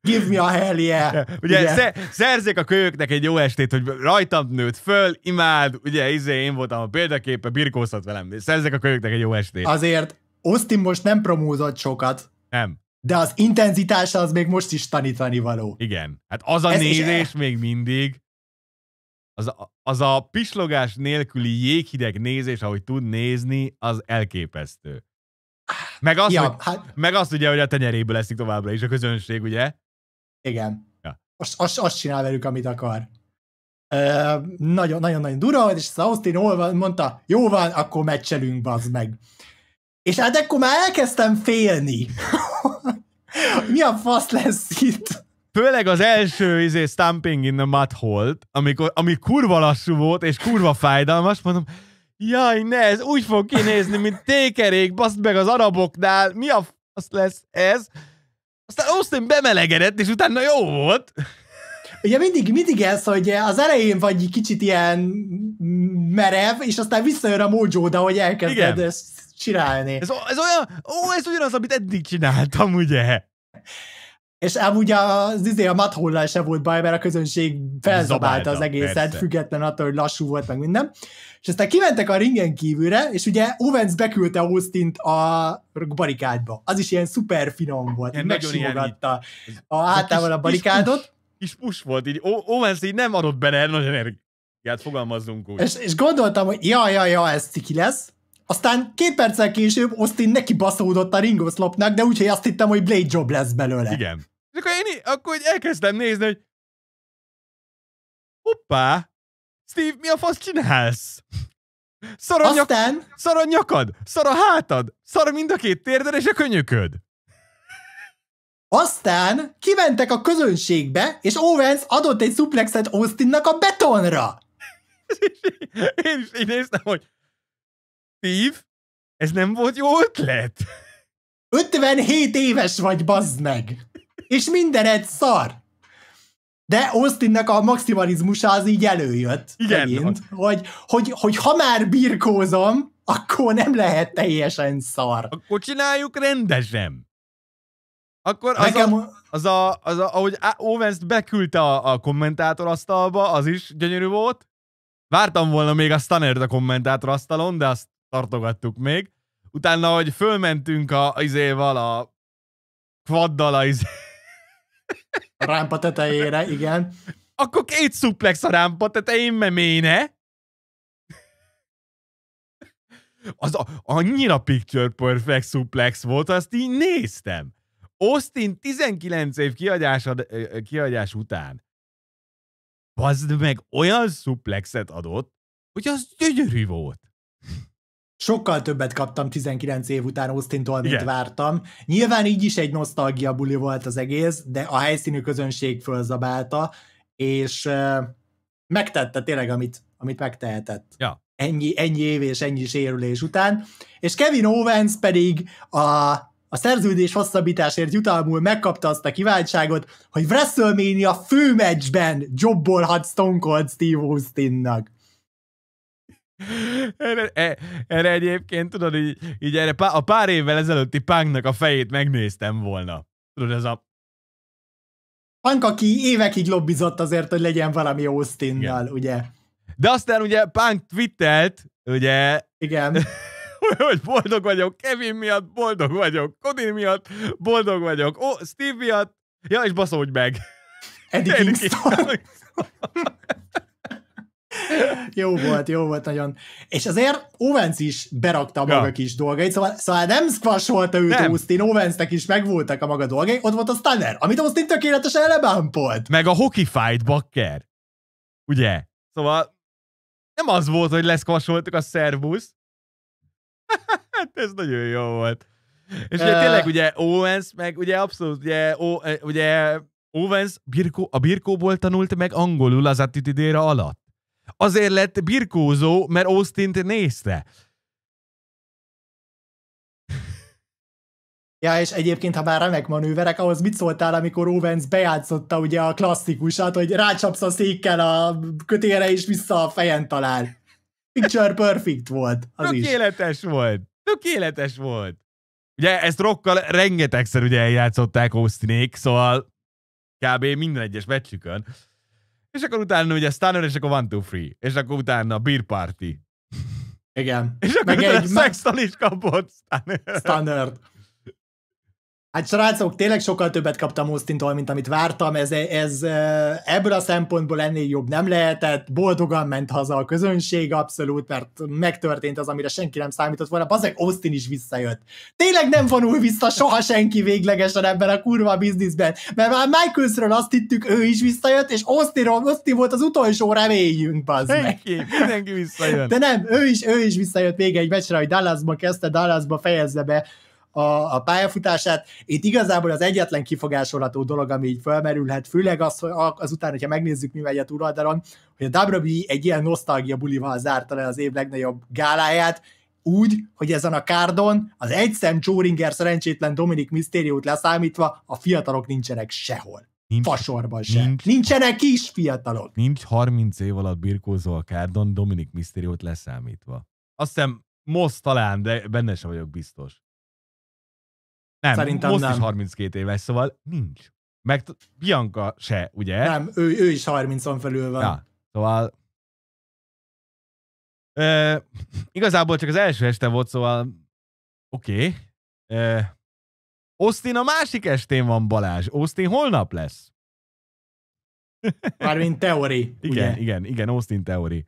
Give me a hell yeah. Ugye, ugye? szerzék a kölyöknek egy jó estét, hogy rajtam nőtt föl, imád, ugye izé én voltam a példaképe, birkózhat velem. Szerzék a kölyöknek egy jó estét. Azért Austin most nem promózott sokat. Nem. De az intenzitása az még most is tanítani való. Igen. Hát az a Ez nézés még mindig, az a, az a pislogás nélküli jéghideg nézés, ahogy tud nézni, az elképesztő. Meg azt, ja, hogy, hát... meg azt ugye, hogy a tenyeréből leszik továbbra is a közönség, ugye? Igen. Ja. Azt, az, az csinál velük, amit akar. Nagyon-nagyon-nagyon durva és az Austin van, mondta, jó van, akkor meccselünk, bazd meg. És hát ekkor már elkezdtem félni. Mi a fasz lesz itt? Főleg az első izé, stamping in the mud hold, amikor, ami kurva lassú volt, és kurva fájdalmas, mondom, jaj, ne, ez úgy fog kinézni, mint tékerék, baszd meg az araboknál, mi a fasz lesz ez? Aztán Austin bemelegedett, és utána jó volt. Ugye mindig, mindig ez, hogy az elején vagy kicsit ilyen merev, és aztán visszajön a mojo hogy elkezded Igen csinálni. Ez, ez olyan, ó, ez ugyanaz, amit eddig csináltam, ugye? És amúgy az izé a mathollal se volt baj, mert a közönség felzabálta az egészet, persze. független attól, hogy lassú volt, meg minden. És aztán kimentek a ringen kívülre, és ugye Owens beküldte Austin-t a barikádba. Az is ilyen szuper finom volt, ilyen megsimogatta a hátával a barikádot. Kis push volt, így Owens így nem adott bele nagyon energiát, fogalmazzunk úgy. És, és gondoltam, hogy ja, ja, ja, ez ciki lesz, aztán két perccel később Austin neki baszódott a ringoszlopnak, de úgyhogy azt hittem, hogy Blade Job lesz belőle. Igen. És akkor én akkor hogy elkezdtem nézni, hogy hoppá, Steve, mi a fasz csinálsz? Szar a, nyak- Aztán... szar a nyakad, szar a hátad, szar mind a két térded és a könyököd. Aztán kimentek a közönségbe, és Owens adott egy szuplexet Austinnak a betonra. Én is így néztem, hogy Steve, ez nem volt jó ötlet. 57 éves vagy, bazd meg! És mindened szar! De Austinnek a maximalizmus az így előjött. Igen. Megint, hogy, hogy, hogy ha már birkózom, akkor nem lehet teljesen szar. Akkor csináljuk rendesen. Akkor az, Nekem... a, az, a, az a, ahogy Owens beküldte a, a kommentátor asztalba, az is gyönyörű volt. Vártam volna még a Stannert a kommentátor asztalon, de azt tartogattuk még. Utána, hogy fölmentünk a izéval, a kvaddal a izé... A rámpa tetejére, igen. Akkor két szuplex a rámpa tetején meméne. Az a, annyira picture perfect suplex volt, azt így néztem. Austin 19 év kiadásad, kiadás után bazd meg olyan szuplexet adott, hogy az gyönyörű volt. Sokkal többet kaptam 19 év után Austintól, mint Igen. vártam. Nyilván így is egy nosztalgia buli volt az egész, de a helyszínű közönség fölzabálta, és uh, megtette tényleg, amit, amit megtehetett. Ja. Ennyi, ennyi év és ennyi sérülés után. És Kevin Owens pedig a a szerződés hosszabbításért jutalmul megkapta azt a kiváltságot, hogy WrestleMania főmeccsben jobbolhat Stone Cold Steve Austinnak. Erre, e, erre egyébként, tudod, így, így erre pá, a pár évvel ezelőtti pánknak a fejét megnéztem volna. Tudod, ez a... Punk, aki évekig lobbizott azért, hogy legyen valami Austinnal, ugye? De aztán ugye Punk twittelt, ugye... Igen. hogy boldog vagyok, Kevin miatt boldog vagyok, Cody miatt boldog vagyok, oh, Steve miatt, ja, és baszódj meg. Eddie Kingston. jó volt, jó volt nagyon. És azért Owens is berakta a maga ja. kis dolgait, szóval, szóval nem squash squasholta őt nem. Austin, Owensnek is megvoltak a maga dolgai, ott volt a Stunner, amit Austin tökéletesen lebámpolt. Meg a hockey fight bakker. Ugye? Szóval nem az volt, hogy leszkvasoltuk a szervusz. hát ez nagyon jó volt. És ugye tényleg ugye Owens, meg ugye abszolút, ugye, o, ugye Owens birko, a birkóból tanult meg angolul az attitűdére alatt. Azért lett birkózó, mert austin nézte. Ja, és egyébként, ha már remek manőverek, ahhoz mit szóltál, amikor Owens bejátszotta ugye a klasszikusát, hogy rácsapsz a székkel a kötére, és vissza a fejen talál. Picture perfect volt. Az Tökéletes is. volt. Tökéletes volt. Ugye ezt rockkal rengetegszer ugye eljátszották Austinék, szóval kb. minden egyes meccsükön és akkor utána ugye Stunner, és akkor One, Two, Free, és akkor utána Beer Party. Igen. És akkor Meg egy Sextal is kapott Stunner. Stunner. Hát srácok, tényleg sokkal többet kaptam austin mint amit vártam, ez, ez ebből a szempontból ennél jobb nem lehetett, boldogan ment haza a közönség abszolút, mert megtörtént az, amire senki nem számított volna, bazeg Austin is visszajött. Tényleg nem vonul vissza soha senki véglegesen ebben a kurva bizniszben, mert már Michaelsről azt hittük, ő is visszajött, és Austinról, Austin volt az utolsó reményünk, bazd meg. Mindenki visszajön. De nem, ő is, ő is visszajött még egy meccsre, hogy Dallasba kezdte, Dallasba fejezze be, a, a pályafutását. Itt igazából az egyetlen kifogásolható dolog, ami így felmerülhet, főleg az, azután, hogyha megnézzük, mi megy a túloldalon, hogy a WWE egy ilyen nosztalgia bulival zárta le az év legnagyobb gáláját, úgy, hogy ezen a kárdon az egyszem Csóringer szerencsétlen Dominik Misztériót leszámítva a fiatalok nincsenek sehol. Nincs, fasorban sem. Nincs, Nincsenek kis fiatalok. Nincs 30 év alatt birkózó a kárdon Dominik Misztériót leszámítva. Azt hiszem, most talán, de benne sem vagyok biztos. Nem, Szerintem most nem. is 32 éves, szóval nincs. Meg Bianca se, ugye? Nem, ő, ő is 30-on felül van. Ja, szóval... Ö, igazából csak az első este volt, szóval oké. Okay. Osztin a másik estén van Balázs. Osztin holnap lesz. Mármint teori. igen, ugye? igen, igen, Austin teori.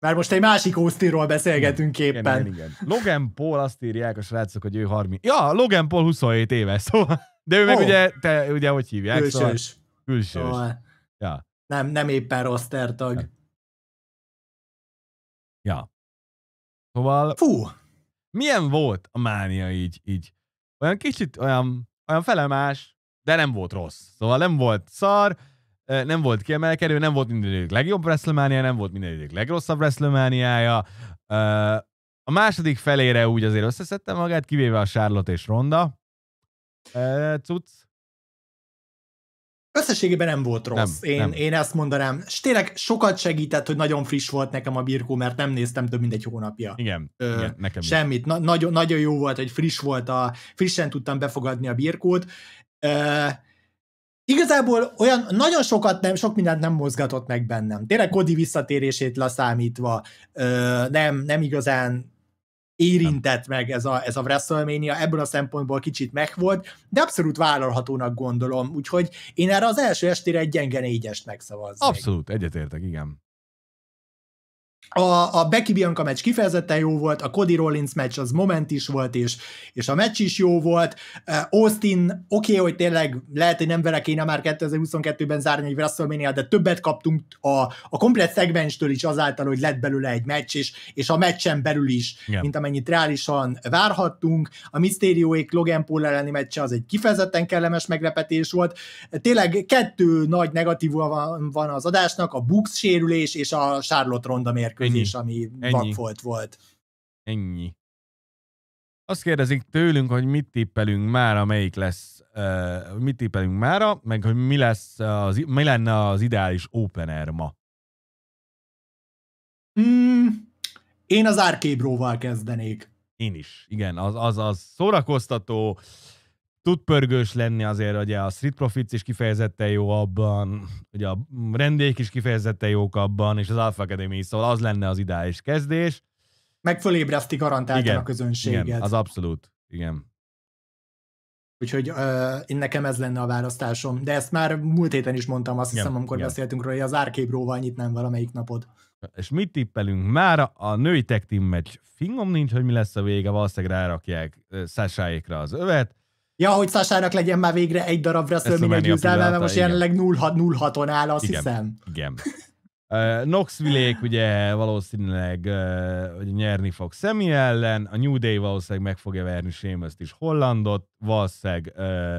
Mert most egy másik Austinról beszélgetünk igen, éppen. Igen, igen. Logan Paul azt írják a srácok, hogy ő 30. Ja, Logan Paul 27 éves, szóval. De ő meg oh. ugye, te, ugye hogy hívják? Külsős. Szóval, külsős. Szóval. Ja. Nem, nem éppen roster tag. Ja. Szóval... Fú! Milyen volt a mánia így, így? Olyan kicsit olyan, olyan felemás, de nem volt rossz. Szóval nem volt szar, nem volt kiemelkedő, nem volt minden idők legjobb WrestleMania, nem volt minden idők legrosszabb WrestleMania. A második felére úgy azért összeszedte magát, kivéve a Charlotte és Ronda. Cucc. Összességében nem volt rossz. Nem, én, nem. én ezt mondanám. És tényleg sokat segített, hogy nagyon friss volt nekem a birkó, mert nem néztem több mint egy hónapja. Igen, Ö, igen nekem Semmit. Na, nagyon, nagyon jó volt, hogy friss volt a, frissen tudtam befogadni a birkót. Ö, igazából olyan nagyon sokat nem, sok mindent nem mozgatott meg bennem. Tényleg Kodi visszatérését leszámítva nem, nem igazán érintett meg ez a, ez a WrestleMania, ebből a szempontból kicsit meg volt, de abszolút vállalhatónak gondolom, úgyhogy én erre az első estére egy gyenge négyest megszavaznék. Abszolút, egyetértek, igen. A, a Becky Bianca meccs kifejezetten jó volt, a Cody Rollins meccs az moment is volt, és, és a meccs is jó volt. Austin, oké, okay, hogy tényleg lehet, hogy nem vele kéne már 2022-ben zárni egy wrestlemania de többet kaptunk a, a komplet szegmenstől is azáltal, hogy lett belőle egy meccs, és, és a meccsen belül is, yeah. mint amennyit reálisan várhattunk. A Mysterioék Logan Paul elleni meccse az egy kifejezetten kellemes meglepetés volt. Tényleg kettő nagy negatív van, van az adásnak, a Bucks sérülés és a Charlotte Ronda mérkőzés mérkőzés, is ami Ennyi. vakfolt volt. Ennyi. Azt kérdezik tőlünk, hogy mit tippelünk már, melyik lesz, uh, mit tippelünk mára, meg hogy mi, lesz az, mi lenne az ideális open ma. Mm, én az árkébróval kezdenék. Én is, igen, az, az, az szórakoztató, uh, tud pörgős lenni azért, hogy a Street Profits is kifejezetten jó abban, ugye a rendék is kifejezetten jók abban, és az Alpha Academy is, szóval az lenne az ideális kezdés. Meg fölébreszti garantáltan igen, a közönséget. Igen, az abszolút, igen. Úgyhogy én nekem ez lenne a választásom. De ezt már múlt héten is mondtam, azt igen, hiszem, amikor igen. beszéltünk róla, hogy az Arcade nyitnám valamelyik napod. És mit tippelünk? Már a női tech team meccs fingom nincs, hogy mi lesz a vége, valószínűleg rárakják Szásáékra az övet, Ja, hogy Sasának legyen már végre egy darab WrestleMania győzelme, mert most igen. jelenleg 0-6-on áll, azt igen, hiszem. Igen. Uh, knoxville ugye valószínűleg uh, ugye nyerni fog Semi ellen, a New Day valószínűleg meg fogja verni seamus is Hollandot, valószínűleg uh,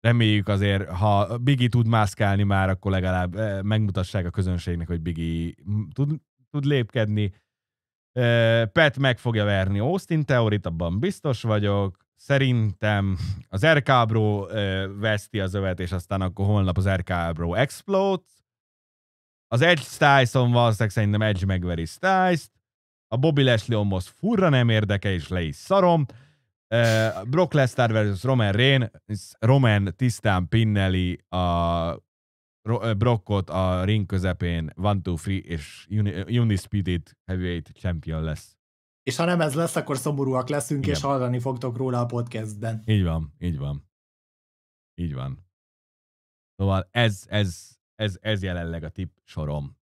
reméljük azért, ha Biggie tud mászkálni már, akkor legalább uh, megmutassák a közönségnek, hogy Biggie tud, tud lépkedni. Uh, Pet meg fogja verni Austin Teorit, abban biztos vagyok szerintem az RK Bro veszti az övet, és aztán akkor holnap az RK Bro explode. Az Edge Styles-on valószínűleg szerintem Edge megveri Styles-t. A Bobby Leslie most furra nem érdeke, és le is szarom. Brock Lesnar versus Roman Reign. Roman tisztán pinneli a Brockot a ring közepén, one, two, three, és Unispeeded Heavyweight Champion lesz. És ha nem ez lesz, akkor szomorúak leszünk, Igen. és hallani fogtok róla a podcastben. Így van, így van. Így van. Szóval ez, ez, ez, ez jelenleg a tip sorom.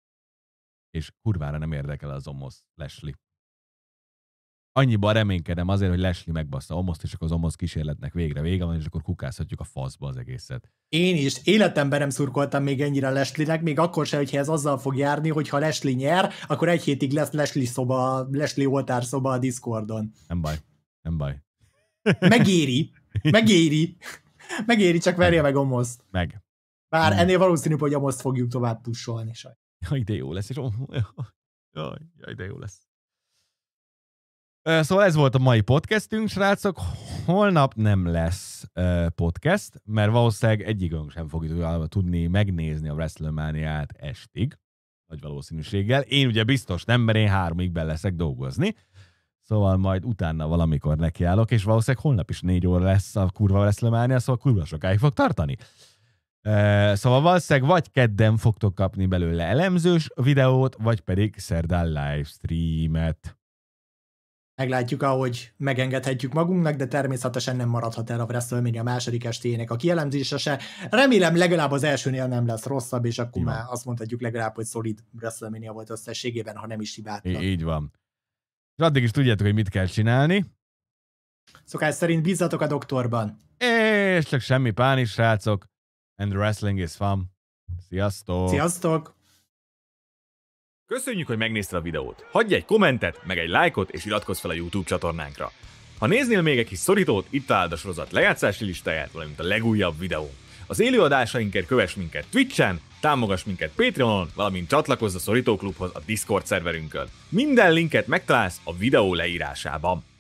És kurvára nem érdekel az Omos Leslie annyiban reménykedem azért, hogy Leslie megbassza Omoszt, és akkor az Omosz kísérletnek végre vége van, és akkor kukázhatjuk a faszba az egészet. Én is életemben nem szurkoltam még ennyire Leslinek, még akkor sem, hogyha ez azzal fog járni, hogy ha Leslie nyer, akkor egy hétig lesz Leslie szoba, Leslie oltár szoba a Discordon. Nem baj, nem baj. Megéri, megéri, megéri, csak verje meg Omoszt. Meg. Bár meg. ennél valószínűbb, hogy Omoszt fogjuk tovább pusolni. Saj. Jaj, de jó lesz, és jaj, jaj, de jó lesz. Szóval ez volt a mai podcastünk, srácok. Holnap nem lesz podcast, mert valószínűleg egyikünk sem fogjuk tudni megnézni a wrestlemania estig, nagy valószínűséggel. Én ugye biztos nem, mert én háromig be leszek dolgozni. Szóval majd utána valamikor nekiállok, és valószínűleg holnap is négy óra lesz a kurva wrestlemania, szóval kurva sokáig fog tartani. Szóval valószínűleg vagy kedden fogtok kapni belőle elemzős videót, vagy pedig szerdán livestreamet meglátjuk, ahogy megengedhetjük magunknak, de természetesen nem maradhat el a WrestleMania második estéjének a kielemzése se. Remélem legalább az elsőnél nem lesz rosszabb, és akkor Igen. már azt mondhatjuk legalább, hogy szolid WrestleMania volt összességében, ha nem is hibát. Így van. És addig is tudjátok, hogy mit kell csinálni. Szokás szerint bízzatok a doktorban. És csak semmi pánik, srácok. And wrestling is fun. Sziasztok! Sziasztok! Köszönjük, hogy megnézted a videót. Hagyj egy kommentet, meg egy lájkot, és iratkozz fel a YouTube csatornánkra. Ha néznél még egy kis szorítót, itt találd a sorozat lejátszási listáját, valamint a legújabb videó. Az élőadásainkért kövess minket Twitch-en, támogass minket Patreonon, valamint csatlakozz a Szorítóklubhoz a Discord szerverünkön. Minden linket megtalálsz a videó leírásában.